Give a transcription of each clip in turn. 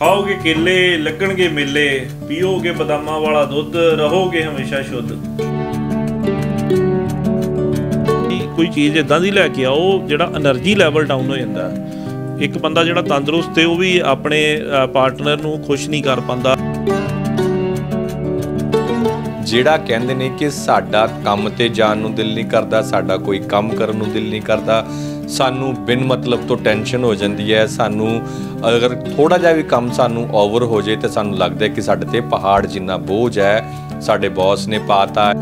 ਖਾਓਗੇ ਕੇਲੇ ਲੱਗਣਗੇ ਮੇਲੇ ਪੀਓਗੇ ਬਦਾਮਾਂ ਵਾਲਾ ਦੁੱਧ ਰਹੋਗੇ ਹਮੇਸ਼ਾ ਸ਼ੁੱਧ ਕੋਈ ਚੀਜ਼ ਇਦਾਂ ਦੀ ਲੈ ਕੇ ਆਓ ਜਿਹੜਾ એનર્ਜੀ ਲੈਵਲ ਡਾਊਨ ਹੋ ਜਾਂਦਾ ਇੱਕ ਬੰਦਾ ਜਿਹੜਾ ਤੰਦਰੁਸਤ ਹੈ ਉਹ ਵੀ ਆਪਣੇ ਪਾਰਟਨਰ ਨੂੰ ਖੁਸ਼ ਨਹੀਂ ਕਰ ਪਾਉਂਦਾ ਜਿਹੜਾ ਕਹਿੰਦੇ ਨੇ ਕਿ ਸਾਡਾ ਕੰਮ ਤੇ ਜਾਣ ਨੂੰ ਦਿਲ ਨਹੀਂ ਕਰਦਾ ਸਾਡਾ ਕੋਈ ਕੰਮ ਕਰਨ ਨੂੰ ਦਿਲ ਨਹੀਂ ਕਰਦਾ ਸਾਨੂੰ ਬਿਨ ਮਤਲਬ ਤੋਂ ਟੈਨਸ਼ਨ ਹੋ ਜਾਂਦੀ ਹੈ ਸਾਨੂੰ ਅਗਰ ਥੋੜਾ ਜਿਹਾ ਵੀ ਕੰਮ ਸਾਨੂੰ ਓਵਰ ਹੋ ਜੇ ਤੇ ਸਾਨੂੰ ਲੱਗਦਾ ਕਿ ਸਾਡੇ ਤੇ ਪਹਾੜ ਜਿੰਨਾ ਬੋਝ ਹੈ ਸਾਡੇ ਬੌਸ ਨੇ ਪਾਤਾ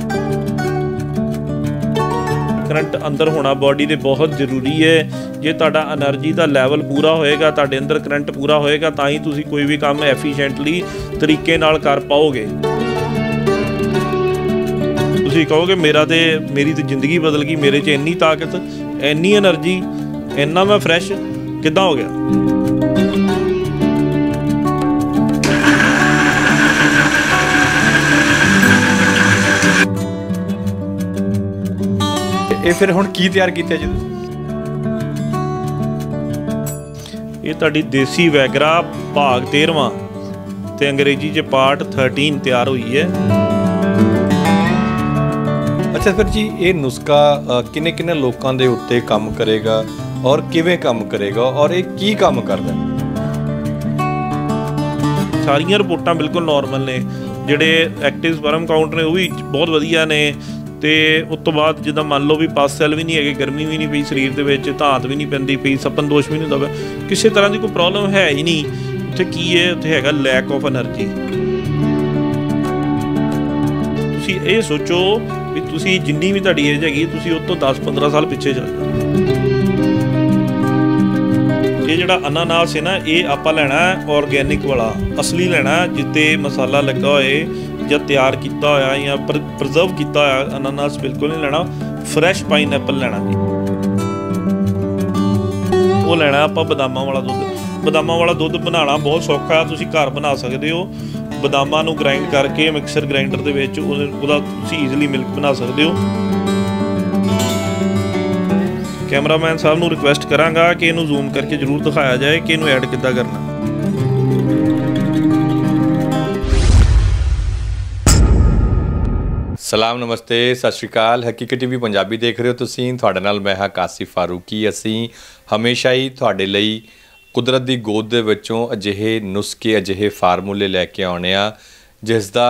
ਕਰੰਟ ਅੰਦਰ ਹੋਣਾ ਬਾਡੀ ਦੇ ਬਹੁਤ ਜ਼ਰੂਰੀ ਹੈ ਜੇ ਤੁਹਾਡਾ એનર્ਜੀ ਦਾ ਲੈਵਲ ਪੂਰਾ ਹੋਏਗਾ ਤੁਹਾਡੇ ਅੰਦਰ ਕਰੰਟ ਪੂਰਾ ਹੋਏਗਾ ਤਾਂ ਹੀ ਤੁਸੀਂ ਕੋਈ ਵੀ ਕੰਮ ਐਫੀਸ਼ੀਐਂਟਲੀ ਤਰੀਕੇ ਨਾਲ ਕਰ ਪਾਓਗੇ ਤੁਸੀਂ ਕਹੋਗੇ ਮੇਰਾ ਤੇ ਮੇਰੀ ਤੇ ਜ਼ਿੰਦਗੀ ਬਦਲ ਗਈ ਮੇਰੇ 'ਚ ਇੰਨੀ ਤਾਕਤ ਇੰਨੀ એનર્ਜੀ ਇੰਨਾ ਮੈਂ ਫਰੈਸ਼ ਕਿੱਦਾਂ ਹੋ ਗਿਆ ਇਹ ਫਿਰ ਹੁਣ ਕੀ ਤਿਆਰ ਕੀਤਾ ਜੀ ਤੁਸੀਂ ਇਹ ਤੁਹਾਡੀ ਦੇਸੀ ਵੈਗਰਾ ਭਾਗ 13ਵਾਂ ਤੇ ਅੰਗਰੇਜ਼ੀ ਚ ਪਾਰਟ 13 ਤਿਆਰ ਹੋਈ ਹੈ ਅੱਛਾ ਸਰ ਜੀ ਇਹ ਨੁਸਖਾ ਕਿੰਨੇ ਕਿੰਨੇ ਲੋਕਾਂ ਦੇ ਉੱਤੇ ਕੰਮ ਕਰੇਗਾ ਔਰ ਕਿਵੇਂ ਕੰਮ ਕਰੇਗਾ ਔਰ ਇਹ ਕੀ ਕੰਮ ਕਰਦਾ ਸਾਰੀਆਂ ਰਿਪੋਰਟਾਂ ਬਿਲਕੁਲ ਨਾਰਮਲ ਨੇ ਜਿਹੜੇ ਐਕਟਿਵ ਸਪਰਮ ਕਾਊਂਟ ਨੇ ਉਹ ਵੀ ਬਹੁਤ ਵਧੀਆ ਨੇ ਤੇ ਉਸ ਤੋਂ ਬਾਅਦ ਜਦੋਂ ਮੰਨ ਲਓ ਵੀ ਪਾਸ ਸੈਲ ਵੀ ਨਹੀਂ ਹੈਗੇ ਗਰਮੀ ਵੀ ਨਹੀਂ ਪਈ ਸਰੀਰ ਦੇ ਵਿੱਚ ਧਾਤ ਵੀ ਨਹੀਂ ਪੈਂਦੀ ਪਈ ਸਪਨ ਦੋਸ਼ ਵੀ ਨਹੀਂ ਹੁੰਦਾ ਕਿਸੇ ਤਰ੍ਹਾਂ ਦੀ ਕੋਈ ਪ੍ਰੋਬਲਮ ਹੈ ਹੀ ਨਹੀਂ ਉੱਥੇ ਕੀ ਹੈ ਉੱਥੇ ਹੈਗਾ ਲੈਕ ਆਫ એનર્ਜੀ ਤੁਸੀਂ ਇਹ ਸੋਚੋ ਵੀ ਤੁਸੀਂ ਜਿੰਨੀ ਵੀ ਤੁਹਾਡੀ ਏਜ ਹੈਗੀ ਤੁਸੀਂ ਉਸ ਤੋਂ 10-15 ਸਾਲ ਪਿੱਛੇ ਚਲੇ ਜਾਓ ਇਹ ਜਿਹੜਾ ਅਨਾਨਾਸ ਹੈ ਨਾ ਇਹ ਆਪਾਂ ਲੈਣਾ ਆਰਗੇਨਿਕ ਵਾਲਾ ਅਸਲੀ ਲੈਣਾ ਜਿੱਤੇ ਮਸਾਲਾ ਲੱਗਾ ਹੋਏ ਜਾਂ ਤਿਆਰ ਕੀਤਾ ਹੋਇਆ ਜਾਂ ਪ੍ਰੀਜ਼ਰਵ ਕੀਤਾ ਹੋਇਆ ਅਨਾਨਾਸ ਬਿਲਕੁਲ ਨਹੀਂ ਲੈਣਾ ਫਰੈਸ਼ ਪਾਈਨਐਪਲ ਲੈਣਾ ਜੀ ਉਹ ਲੈਣਾ ਆਪਾਂ ਬਦਾਮਾਂ ਵਾਲਾ ਦੁੱਧ ਬਦਾਮਾਂ ਵਾਲਾ ਦੁੱਧ ਬਣਾਉਣਾ ਬਹੁਤ ਸੌਖਾ ਤੁਸੀਂ ਘਰ ਬਣਾ ਸਕਦੇ ਹੋ ਬਦਾਮਾਂ ਨੂੰ ਗ੍ਰਾਈਂਡ ਕਰਕੇ ਮਿਕਸਰ ਗ੍ਰਾਈਂਡਰ ਦੇ ਵਿੱਚ ਉਹਦਾ ਤੁਸੀਂ ਈਜ਼ੀਲੀ ਮਿਲਕ ਬਣਾ ਸਕਦੇ ਹੋ ਕੈਮਰਾਮੈਨ ਸਾਹਿਬ ਨੂੰ ਰਿਕੁਐਸਟ ਕਰਾਂਗਾ ਕਿ ਇਹਨੂੰ ਜ਼ੂਮ ਕਰਕੇ ਜ਼ਰੂਰ ਦਿਖਾਇਆ ਜਾਏ ਕਿ ਇਹਨੂੰ ਐਡ ਕਿੱਦਾਂ ਕਰਨਾ ਸਲਾਮ ਨਮਸਤੇ ਸਤਿ ਸ਼੍ਰੀ ਅਕਾਲ ਹਕੀਕਤ ਟੀਵੀ ਪੰਜਾਬੀ ਦੇਖ ਰਹੇ ਹੋ ਤੁਸੀਂ ਤੁਹਾਡੇ ਨਾਲ ਮੈਂ ਹਾਂ ਕਾਸਿਫ ਫਾਰੂਕੀ ਅਸੀਂ ਹਮੇਸ਼ਾ ਹੀ ਤੁਹਾਡੇ ਲਈ ਕੁਦਰਤ ਦੀ ਗੋਦ ਦੇ ਵਿੱਚੋਂ ਅਜਿਹੇ ਨੁਸਖੇ ਅਜਿਹੇ ਫਾਰਮੂਲੇ ਲੈ ਕੇ ਆਉਣੇ ਆ ਜਿਸ ਦਾ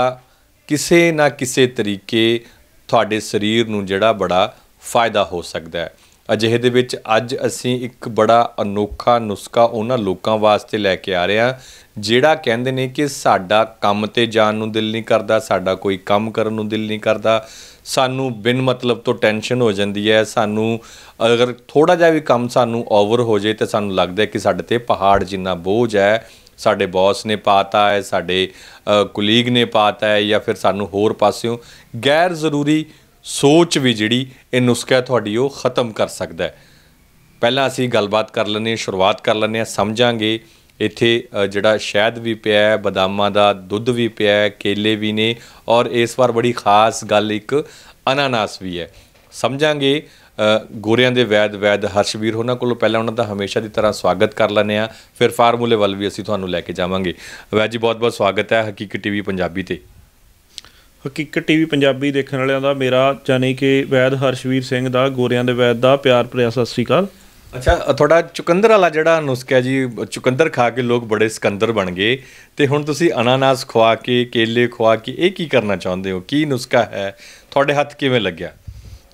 ਕਿਸੇ ਨਾ ਕਿਸੇ ਤਰੀਕੇ ਤੁਹਾਡੇ ਸਰੀਰ ਨੂੰ ਜਿਹੜਾ ਬੜਾ ਫਾਇਦਾ ਹੋ ਸਕਦਾ ਹੈ ਅਜਿਹੇ ਦੇ ਵਿੱਚ ਅੱਜ ਅਸੀਂ ਇੱਕ ਬੜਾ ਅਨੋਖਾ ਨੁਸਖਾ ਉਹਨਾਂ ਲੋਕਾਂ ਵਾਸਤੇ ਲੈ ਕੇ ਆ ਰਹੇ ਹਾਂ ਜਿਹੜਾ ਕਹਿੰਦੇ ਨੇ ਕਿ ਸਾਡਾ ਕੰਮ ਤੇ ਜਾਣ ਨੂੰ ਦਿਲ ਨਹੀਂ ਕਰਦਾ ਸਾਡਾ ਕੋਈ ਕੰਮ ਕਰਨ ਨੂੰ ਦਿਲ ਨਹੀਂ ਕਰਦਾ ਸਾਨੂੰ ਬਿਨ ਮਤਲਬ ਤੋਂ ਟੈਨਸ਼ਨ ਹੋ ਜਾਂਦੀ ਹੈ ਸਾਨੂੰ ਅਗਰ ਥੋੜਾ ਜਿਹਾ ਵੀ ਕੰਮ ਸਾਨੂੰ ਓਵਰ ਹੋ ਜੇ ਤੇ ਸਾਨੂੰ ਲੱਗਦਾ ਹੈ ਕਿ ਸਾਡੇ ਤੇ ਪਹਾੜ ਜਿੰਨਾ ਬੋਝ ਹੈ ਸਾਡੇ ਬੌਸ ਨੇ ਪਾਤਾ ਹੈ ਸਾਡੇ ਕੁਲੀਗ ਨੇ ਪਾਤਾ ਹੈ ਜਾਂ ਫਿਰ ਸਾਨੂੰ ਹੋਰ ਪਾਸਿਓਂ ਗੈਰ ਜ਼ਰੂਰੀ ਸੋਚ ਵੀ ਜਿਹੜੀ ਇਹ ਨੁਸਖਾ ਤੁਹਾਡੀ ਉਹ ਖਤਮ ਕਰ ਸਕਦਾ ਹੈ ਪਹਿਲਾਂ ਅਸੀਂ ਗੱਲਬਾਤ ਕਰ ਲੈਂਦੇ ਹਾਂ ਸ਼ੁਰੂਆਤ ਕਰ ਲੈਂਦੇ ਹਾਂ ਸਮਝਾਂਗੇ ਇੱਥੇ ਜਿਹੜਾ ਸ਼ਹਿਦ ਵੀ ਪਿਆ ਹੈ ਬਦਾਮਾਂ ਦਾ ਦੁੱਧ ਵੀ ਪਿਆ ਹੈ ਕੇਲੇ ਵੀ ਨੇ ਔਰ ਇਸ ਵਾਰ ਬੜੀ ਖਾਸ ਗੱਲ ਇੱਕ ਅਨਾਨਾਸ ਵੀ ਹੈ ਸਮਝਾਂਗੇ ਗੋਰਿਆਂ ਦੇ ਵੈਦ ਵੈਦ ਹਰਸ਼ਵੀਰ ਉਹਨਾਂ ਕੋਲੋਂ ਪਹਿਲਾਂ ਉਹਨਾਂ ਦਾ ਹਮੇਸ਼ਾ ਦੀ ਤਰ੍ਹਾਂ ਸਵਾਗਤ ਕਰ ਲੈਣੇ ਆ ਫਿਰ ਫਾਰਮੂਲੇ ਵੱਲ ਵੀ ਅਸੀਂ ਤੁਹਾਨੂੰ ਲੈ ਕੇ ਜਾਵਾਂਗੇ ਵੈਦ ਜੀ ਬਹੁਤ-ਬਹੁਤ ਸਵਾਗਤ ਹੈ ਹਕੀਕਤ ਟੀਵੀ ਪੰਜਾਬੀ ਤੇ ਹਕੀਕਤ ਟੀਵੀ ਪੰਜਾਬੀ ਦੇਖਣ ਵਾਲਿਆਂ ਦਾ ਮੇਰਾ ਜਾਨੀ ਕਿ ਵੈਦ ਹਰਸ਼ਵੀਰ ਸਿੰਘ ਦਾ ਗੋਰਿਆਂ ਦੇ ਵੈਦ ਦਾ ਪਿਆਰ ਭਰਿਆ ਸਤਿ ਸ੍ਰੀ ਅਕਾਲ ਅੱਛਾ ਤੁਹਾਡਾ ਚੁਕੰਦਰ ਵਾਲਾ ਜਿਹੜਾ ਨੁਸਖਾ ਜੀ ਚੁਕੰਦਰ ਖਾ ਕੇ ਲੋਕ ਬੜੇ ਸਿਕੰਦਰ ਬਣ ਗਏ ਤੇ ਹੁਣ ਤੁਸੀਂ ਅਨਾਨਾਸ ਖਵਾ ਕੇ ਕੇਲੇ ਖਵਾ ਕੇ ਇਹ ਕੀ ਕਰਨਾ ਚਾਹੁੰਦੇ ਹੋ ਕੀ ਨੁਸਖਾ ਹੈ ਤੁਹਾਡੇ ਹੱਥ ਕਿਵੇਂ ਲੱਗਿਆ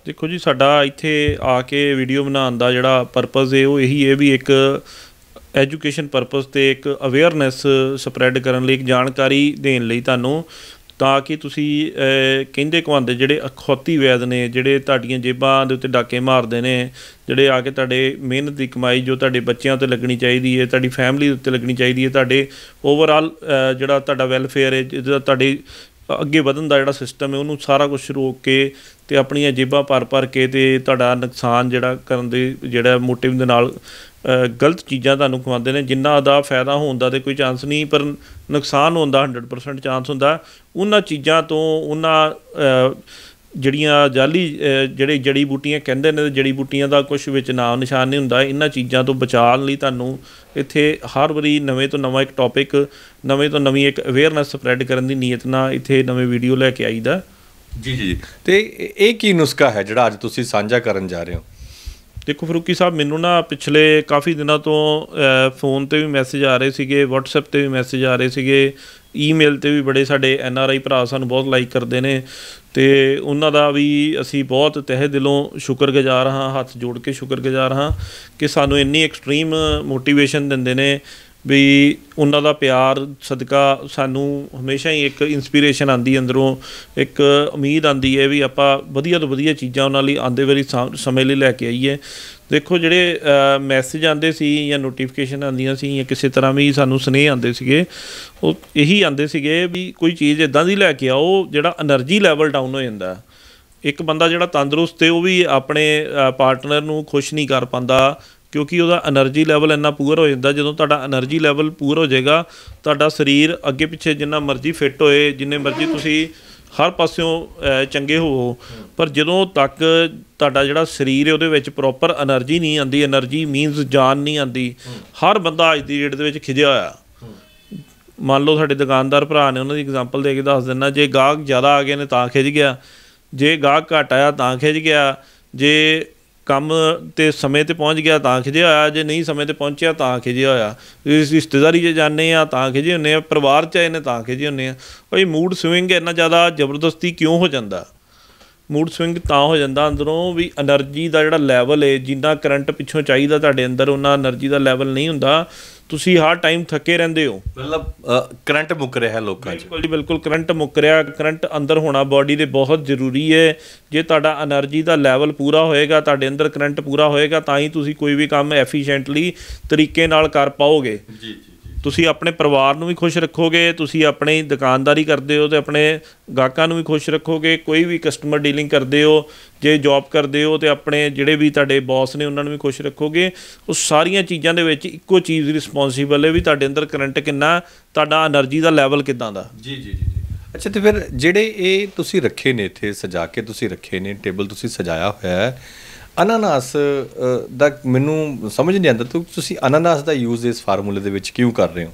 ਦੇਖੋ ਜੀ ਸਾਡਾ ਇੱਥੇ ਆ ਕੇ ਵੀਡੀਓ ਬਣਾਉਣ ਦਾ ਜਿਹੜਾ ਪਰਪਸ ਹੈ ਉਹ ਇਹੀ ਹੈ ਵੀ ਇੱਕ ਐਜੂਕੇਸ਼ਨ ਪਰਪਸ ਤੇ ਇੱਕ ਅਵੇਅਰਨੈਸ ਸਪਰੈਡ ਕਰਨ ਲਈ ਇੱਕ ਜਾਣਕਾਰੀ ਦੇਣ ਲਈ ਤੁਹਾਨੂੰ ਤਾਂ ਕਿ ਤੁਸੀਂ ਕਹਿੰਦੇ ਕਵਾਂਦੇ ਜਿਹੜੇ ਅਖੌਤੀ ਵੈਦ ਨੇ ਜਿਹੜੇ ਤੁਹਾਡੀਆਂ ਜੇਬਾਂ ਦੇ ਉੱਤੇ ਡਾਕੇ ਮਾਰਦੇ ਨੇ ਜਿਹੜੇ ਆ ਕੇ ਤੁਹਾਡੇ ਮਿਹਨਤ ਦੀ ਕਮਾਈ ਜੋ ਤੁਹਾਡੇ ਬੱਚਿਆਂ ਤੇ ਲੱਗਣੀ ਚਾਹੀਦੀ ਹੈ ਤੁਹਾਡੀ ਫੈਮਿਲੀ ਉੱਤੇ ਲੱਗਣੀ ਚਾਹੀਦੀ ਹੈ ਤੁਹਾਡੇ ਓਵਰਆਲ ਜਿਹੜਾ ਤੁਹਾਡਾ ਵੈਲਫੇਅਰ ਹੈ ਜਿਹੜਾ ਤੁਹਾਡੇ ਅੱਗੇ ਵਧਣ ਦਾ ਜਿਹੜਾ ਸਿਸਟਮ ਹੈ ਉਹਨੂੰ ਸਾਰਾ ਕੁਝ ਰੋਕ ਕੇ ਤੇ ਆਪਣੀਆਂ ਜੇਬਾਂ ਭਰ ਭਰ ਕੇ ਤੇ ਤੁਹਾਡਾ ਨੁਕਸਾਨ ਜਿਹੜਾ ਕਰਨ ਦੇ ਜਿਹੜਾ ਮੋਟਿਵ ਦੇ ਨਾਲ ਗਲਤ ਚੀਜ਼ਾਂ ਤੁਹਾਨੂੰ ਖਵਾਉਂਦੇ ਨੇ ਜਿੰਨਾ ਦਾ ਫਾਇਦਾ ਹੋਣ ਦਾ ਤੇ ਕੋਈ ਚਾਂਸ ਨਹੀਂ ਪਰ ਨੁਕਸਾਨ ਹੋਣ ਦਾ 100% ਚਾਂਸ ਹੁੰਦਾ ਉਹਨਾਂ ਚੀਜ਼ਾਂ ਤੋਂ ਉਹਨਾਂ ਜਿਹੜੀਆਂ ਜਾਲੀ ਜਿਹੜੇ ਜੜੀ ਬੂਟੀਆਂ ਕਹਿੰਦੇ ਨੇ ਜੜੀ ਬੂਟੀਆਂ ਦਾ ਕੁਝ ਵਿੱਚ ਨਾਮ ਨਿਸ਼ਾਨ ਨਹੀਂ ਹੁੰਦਾ ਇਹਨਾਂ ਚੀਜ਼ਾਂ ਤੋਂ ਬਚਾਉਣ ਲਈ ਤੁਹਾਨੂੰ ਇੱਥੇ ਹਰ ਵਾਰੀ ਨਵੇਂ ਤੋਂ ਨਵਾਂ ਇੱਕ ਟੌਪਿਕ ਨਵੇਂ ਤੋਂ ਨਵੀਂ ਇੱਕ ਅਵੇਅਰਨੈਸ ਸਪਰੈਡ ਕਰਨ ਦੀ ਨੀਅਤ ਨਾਲ ਇੱਥੇ ਨਵੇਂ ਵੀਡੀਓ ਲੈ ਕੇ ਆਈਦਾ ਜੀ ਜੀ ਤੇ ਇਹ ਕੀ ਨੁਸਖਾ ਹੈ ਜਿਹੜਾ ਅੱਜ ਤੁਸੀਂ ਸਾਂਝਾ ਕਰਨ ਜਾ ਰਹੇ ਹੋ ਦੇਖੋ ਫਰੂਕੀ ਸਾਹਿਬ ਮੈਨੂੰ ਨਾ ਪਿਛਲੇ ਕਾਫੀ ਦਿਨਾਂ ਤੋਂ ਫੋਨ ਤੇ ਵੀ ਮੈਸੇਜ ਆ ਰਹੇ ਸੀਗੇ WhatsApp ਤੇ ਵੀ ਮੈਸੇਜ ਆ ਰਹੇ ਸੀਗੇ ਈਮੇਲ ਤੇ ਵੀ ਬੜੇ ਸਾਡੇ NRI ਭਰਾ ਸਾਨੂੰ ਬਹੁਤ ਲਾਈਕ ਕਰਦੇ ਨੇ ਤੇ ਉਹਨਾਂ ਦਾ ਵੀ ਅਸੀਂ ਬਹੁਤ ਤਹਿ ਦਿਲੋਂ ਸ਼ੁਕਰਗੁਜ਼ਾਰ ਹਾਂ ਹੱਥ ਜੋੜ ਕੇ ਸ਼ੁਕਰਗੁਜ਼ਾਰ ਹਾਂ ਕਿ ਸਾਨੂੰ ਇੰਨੀ ਐਕਸਟ੍ਰੀਮ ਮੋਟੀਵੇਸ਼ਨ ਦਿੰਦੇ ਨੇ ਵੀ ਉਹਨਾਂ ਦਾ ਪਿਆਰ ਸਦਕਾ ਸਾਨੂੰ ਹਮੇਸ਼ਾ ਹੀ ਇੱਕ ਇਨਸਪੀਰੇਸ਼ਨ ਆਂਦੀ ਅੰਦਰੋਂ ਇੱਕ ਉਮੀਦ ਆਂਦੀ ਹੈ ਵੀ ਆਪਾਂ ਵਧੀਆ ਤੋਂ ਵਧੀਆ ਚੀਜ਼ਾਂ ਉਹਨਾਂ ਲਈ ਆਂਦੇ ਵਾਰੀ ਸਮੇਂ ਲਈ ਲੈ ਕੇ ਆਈਏ ਦੇਖੋ ਜਿਹੜੇ ਮੈਸੇਜ ਆਂਦੇ ਸੀ ਜਾਂ ਨੋਟੀਫਿਕੇਸ਼ਨ ਆਂਦੀਆਂ ਸੀ ਜਾਂ ਕਿਸੇ ਤਰ੍ਹਾਂ ਵੀ ਸਾਨੂੰ ਸਨੇਹ ਆਂਦੇ ਸੀਗੇ ਉਹ ਇਹੀ ਆਂਦੇ ਸੀਗੇ ਵੀ ਕੋਈ ਚੀਜ਼ ਇਦਾਂ ਦੀ ਲੈ ਕੇ ਆਓ ਜਿਹੜਾ એનર્ਜੀ ਲੈਵਲ ਡਾਊਨ ਹੋ ਜਾਂਦਾ ਇੱਕ ਬੰਦਾ ਜਿਹੜਾ ਤੰਦਰੁਸਤ ਹੈ ਉਹ ਵੀ ਆਪਣੇ ਪਾਰਟਨਰ ਨੂੰ ਖੁਸ਼ ਨਹੀਂ ਕਰ ਪਾਉਂਦਾ ਕਿਉਂਕਿ ਉਹਦਾ એનર્ਜੀ ਲੈਵਲ ਇੰਨਾ ਪੂਰ ਹੋ ਜਾਂਦਾ ਜਦੋਂ ਤੁਹਾਡਾ એનર્ਜੀ ਲੈਵਲ ਪੂਰ ਹੋ ਜਾਏਗਾ ਤੁਹਾਡਾ ਸਰੀਰ ਅੱਗੇ ਪਿੱਛੇ ਜਿੰਨਾ ਮਰਜ਼ੀ ਫਿੱਟ ਹੋਏ ਜਿੰਨੇ ਮਰਜ਼ੀ ਤੁਸੀਂ ਹਰ ਪਾਸਿਓਂ ਚੰਗੇ ਹੋਵੋ ਪਰ ਜਦੋਂ ਤੱਕ ਤੁਹਾਡਾ ਜਿਹੜਾ ਸਰੀਰ ਹੈ ਉਹਦੇ ਵਿੱਚ ਪ੍ਰੋਪਰ એનર્ਜੀ ਨਹੀਂ ਆਂਦੀ એનર્ਜੀ ਮੀਨਸ ਜਾਨ ਨਹੀਂ ਆਂਦੀ ਹਰ ਬੰਦਾ ਅੱਜ ਦੀ ਡੇਟ ਦੇ ਵਿੱਚ ਖਿਜਿਆ ਹੋਇਆ ਮੰਨ ਲਓ ਸਾਡੇ ਦੁਕਾਨਦਾਰ ਭਰਾ ਨੇ ਉਹਨਾਂ ਦੀ ਐਗਜ਼ਾਮਪਲ ਦੇ ਕੇ ਦੱਸ ਦਿੰਨਾ ਜੇ ਗਾਹਕ ਜ਼ਿਆਦਾ ਆ ਗਏ ਨੇ ਤਾਂ ਖਿਜ ਗਿਆ ਜੇ ਗਾਹਕ ਘਟ ਆਇਆ ਤਾਂ ਖਿਜ ਗਿਆ ਜੇ ਕੰਮ ਤੇ ਸਮੇਂ ਤੇ ਪਹੁੰਚ ਗਿਆ ਤਾਂ ਖਿਜੇ ਹੋਇਆ ਜੇ ਨਹੀਂ ਸਮੇਂ ਤੇ ਪਹੁੰਚਿਆ ਤਾਂ ਖਿਜੇ ਹੋਇਆ ਇਸ ਰਿਸ਼ਤੇਦਾਰੀ ਜੇ ਜਾਣੇ ਆ ਤਾਂ ਖਿਜੇ ਹੁੰਨੇ ਆ ਪਰਿਵਾਰ ਚ ਆਏ ਨੇ ਤਾਂ ਖਿਜੇ ਹੁੰਨੇ ਆ ਭਾਈ ਮੂਡ ਸਵਿੰਗ ਇੰਨਾ ਜ਼ਿਆਦਾ ਜ਼ਬਰਦਸਤੀ ਕਿਉਂ ਹੋ ਜਾਂਦਾ ਮੂਡ ਸਵਿੰਗ ਤਾਂ ਹੋ ਜਾਂਦਾ ਅੰਦਰੋਂ ਵੀ એનર્ਜੀ ਦਾ ਜਿਹੜਾ ਲੈਵਲ ਹੈ ਜਿੰਨਾ ਕਰੰਟ ਪਿੱਛੋਂ ਚਾਹੀਦਾ ਤੁਹਾਡੇ ਅੰਦਰ ਉਹਨਾਂ એનર્ਜੀ ਦਾ ਲੈਵਲ ਨਹੀਂ ਹੁੰਦਾ ਤੁਸੀਂ ਹਰ ਟਾਈਮ ਥੱਕੇ ਰਹਿੰਦੇ ਹੋ ਮਤਲਬ ਕਰੰਟ ਮੁੱਕ ਰਿਹਾ ਹੈ ਲੋਕਾਂ 'ਚ ਬਿਲਕੁਲ ਜੀ ਬਿਲਕੁਲ ਕਰੰਟ ਮੁੱਕ ਰਿਹਾ ਕਰੰਟ ਅੰਦਰ ਹੋਣਾ ਬਾਡੀ ਦੇ ਬਹੁਤ ਜ਼ਰੂਰੀ ਹੈ ਜੇ ਤੁਹਾਡਾ એનર્ਜੀ ਦਾ ਲੈਵਲ ਪੂਰਾ ਹੋਏਗਾ ਤੁਹਾਡੇ ਅੰਦਰ ਕਰੰਟ ਪੂਰਾ ਹੋਏਗਾ ਤਾਂ ਹੀ ਤੁਸੀਂ ਕੋਈ ਵੀ ਕੰਮ ਐਫੀਸ਼ੀਐਂਟਲੀ ਤਰੀਕੇ ਨਾਲ ਕਰ ਪਾਓਗੇ ਜੀ ਜੀ ਤੁਸੀਂ ਆਪਣੇ ਪਰਿਵਾਰ ਨੂੰ ਵੀ ਖੁਸ਼ ਰੱਖੋਗੇ ਤੁਸੀਂ ਆਪਣੀ ਦੁਕਾਨਦਾਰੀ ਕਰਦੇ ਹੋ ਤੇ ਆਪਣੇ ਗਾਹਕਾਂ ਨੂੰ ਵੀ ਖੁਸ਼ ਰੱਖੋਗੇ ਕੋਈ ਵੀ ਕਸਟਮਰ ਡੀਲਿੰਗ ਕਰਦੇ ਹੋ ਜੇ ਜੌਬ ਕਰਦੇ ਹੋ ਤੇ ਆਪਣੇ ਜਿਹੜੇ ਵੀ ਤੁਹਾਡੇ ਬੌਸ ਨੇ ਉਹਨਾਂ ਨੂੰ ਵੀ ਖੁਸ਼ ਰੱਖੋਗੇ ਉਹ ਸਾਰੀਆਂ ਚੀਜ਼ਾਂ ਦੇ ਵਿੱਚ ਇੱਕੋ ਚੀਜ਼ ਰਿਸਪੌਂਸੀਬਲ ਹੈ ਵੀ ਤੁਹਾਡੇ ਅੰਦਰ ਕਰੰਟ ਕਿੰਨਾ ਤੁਹਾਡਾ એનર્ਜੀ ਦਾ ਲੈਵਲ ਕਿਦਾਂ ਦਾ ਜੀ ਜੀ ਜੀ ਅੱਛਾ ਤੇ ਫਿਰ ਜਿਹੜੇ ਇਹ ਤੁਸੀਂ ਰੱਖੇ ਨੇ ਇੱਥੇ ਸਜਾ ਕੇ ਤੁਸੀਂ ਰੱਖੇ ਨੇ ਟੇਬਲ ਤੁਸੀਂ ਸਜਾਇਆ ਹੋਇਆ ਹੈ ਅਨਾਨਾਸ ਦਾ ਮੈਨੂੰ ਸਮਝ ਨਹੀਂ ਆਉਂਦਾ ਤੁਸੀਂ ਅਨਾਨਾਸ ਦਾ ਯੂਜ਼ ਇਸ ਫਾਰਮੂਲੇ ਦੇ ਵਿੱਚ ਕਿਉਂ ਕਰ ਰਹੇ ਹੋ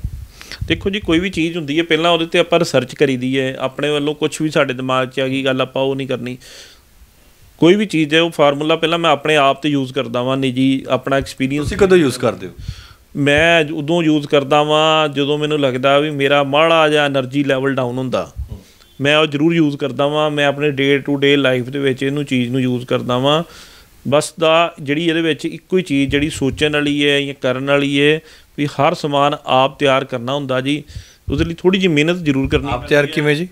ਦੇਖੋ ਜੀ ਕੋਈ ਵੀ ਚੀਜ਼ ਹੁੰਦੀ ਹੈ ਪਹਿਲਾਂ ਉਹਦੇ ਤੇ ਆਪਾਂ ਰਿਸਰਚ ਕਰੀਦੀ ਹੈ ਆਪਣੇ ਵੱਲੋਂ ਕੁਝ ਵੀ ਸਾਡੇ ਦਿਮਾਗ 'ਚ ਆ ਗਈ ਗੱਲ ਆਪਾਂ ਉਹ ਨਹੀਂ ਕਰਨੀ ਕੋਈ ਵੀ ਚੀਜ਼ ਹੈ ਉਹ ਫਾਰਮੂਲਾ ਪਹਿਲਾਂ ਮੈਂ ਆਪਣੇ ਆਪ ਤੇ ਯੂਜ਼ ਕਰਦਾ ਵਾਂ ਨਹੀਂ ਜੀ ਆਪਣਾ ਐਕਸਪੀਰੀਅੰਸ ਤੁਸੀਂ ਕਦੋਂ ਯੂਜ਼ ਕਰਦੇ ਹੋ ਮੈਂ ਉਦੋਂ ਯੂਜ਼ ਕਰਦਾ ਵਾਂ ਜਦੋਂ ਮੈਨੂੰ ਲੱਗਦਾ ਵੀ ਮੇਰਾ ਮਾੜਾ ਜਾਂ એનર્ਜੀ ਲੈਵਲ ਡਾਊਨ ਹੁੰਦਾ ਮੈਂ ਉਹ ਜ਼ਰੂਰ ਯੂਜ਼ ਕਰਦਾ ਵਾਂ ਮੈਂ ਆਪਣੇ ਡੇ ਟੂ ਡੇ ਲਾਈਫ ਦੇ ਵਿੱਚ ਇਹਨੂੰ ਚੀਜ਼ ਨੂੰ ਯੂਜ਼ ਕਰਦਾ ਵਾਂ ਬਸ ਦਾ ਜਿਹੜੀ ਇਹਦੇ ਵਿੱਚ ਇੱਕੋ ਹੀ ਚੀਜ਼ ਜਿਹੜੀ ਸੋਚਣ ਵਾਲੀ ਹੈ ਜਾਂ ਕਰਨ ਵਾਲੀ ਹੈ ਵੀ ਹਰ ਸਮਾਨ ਆਪ ਤਿਆਰ ਕਰਨਾ ਹੁੰਦਾ ਜੀ ਉਹਦੇ ਲਈ ਥੋੜੀ ਜਿਹੀ ਮਿਹਨਤ ਜ਼ਰੂਰ ਕਰਨੀ ਆਪ ਤਿਆਰ ਕਿਵੇਂ ਜੀ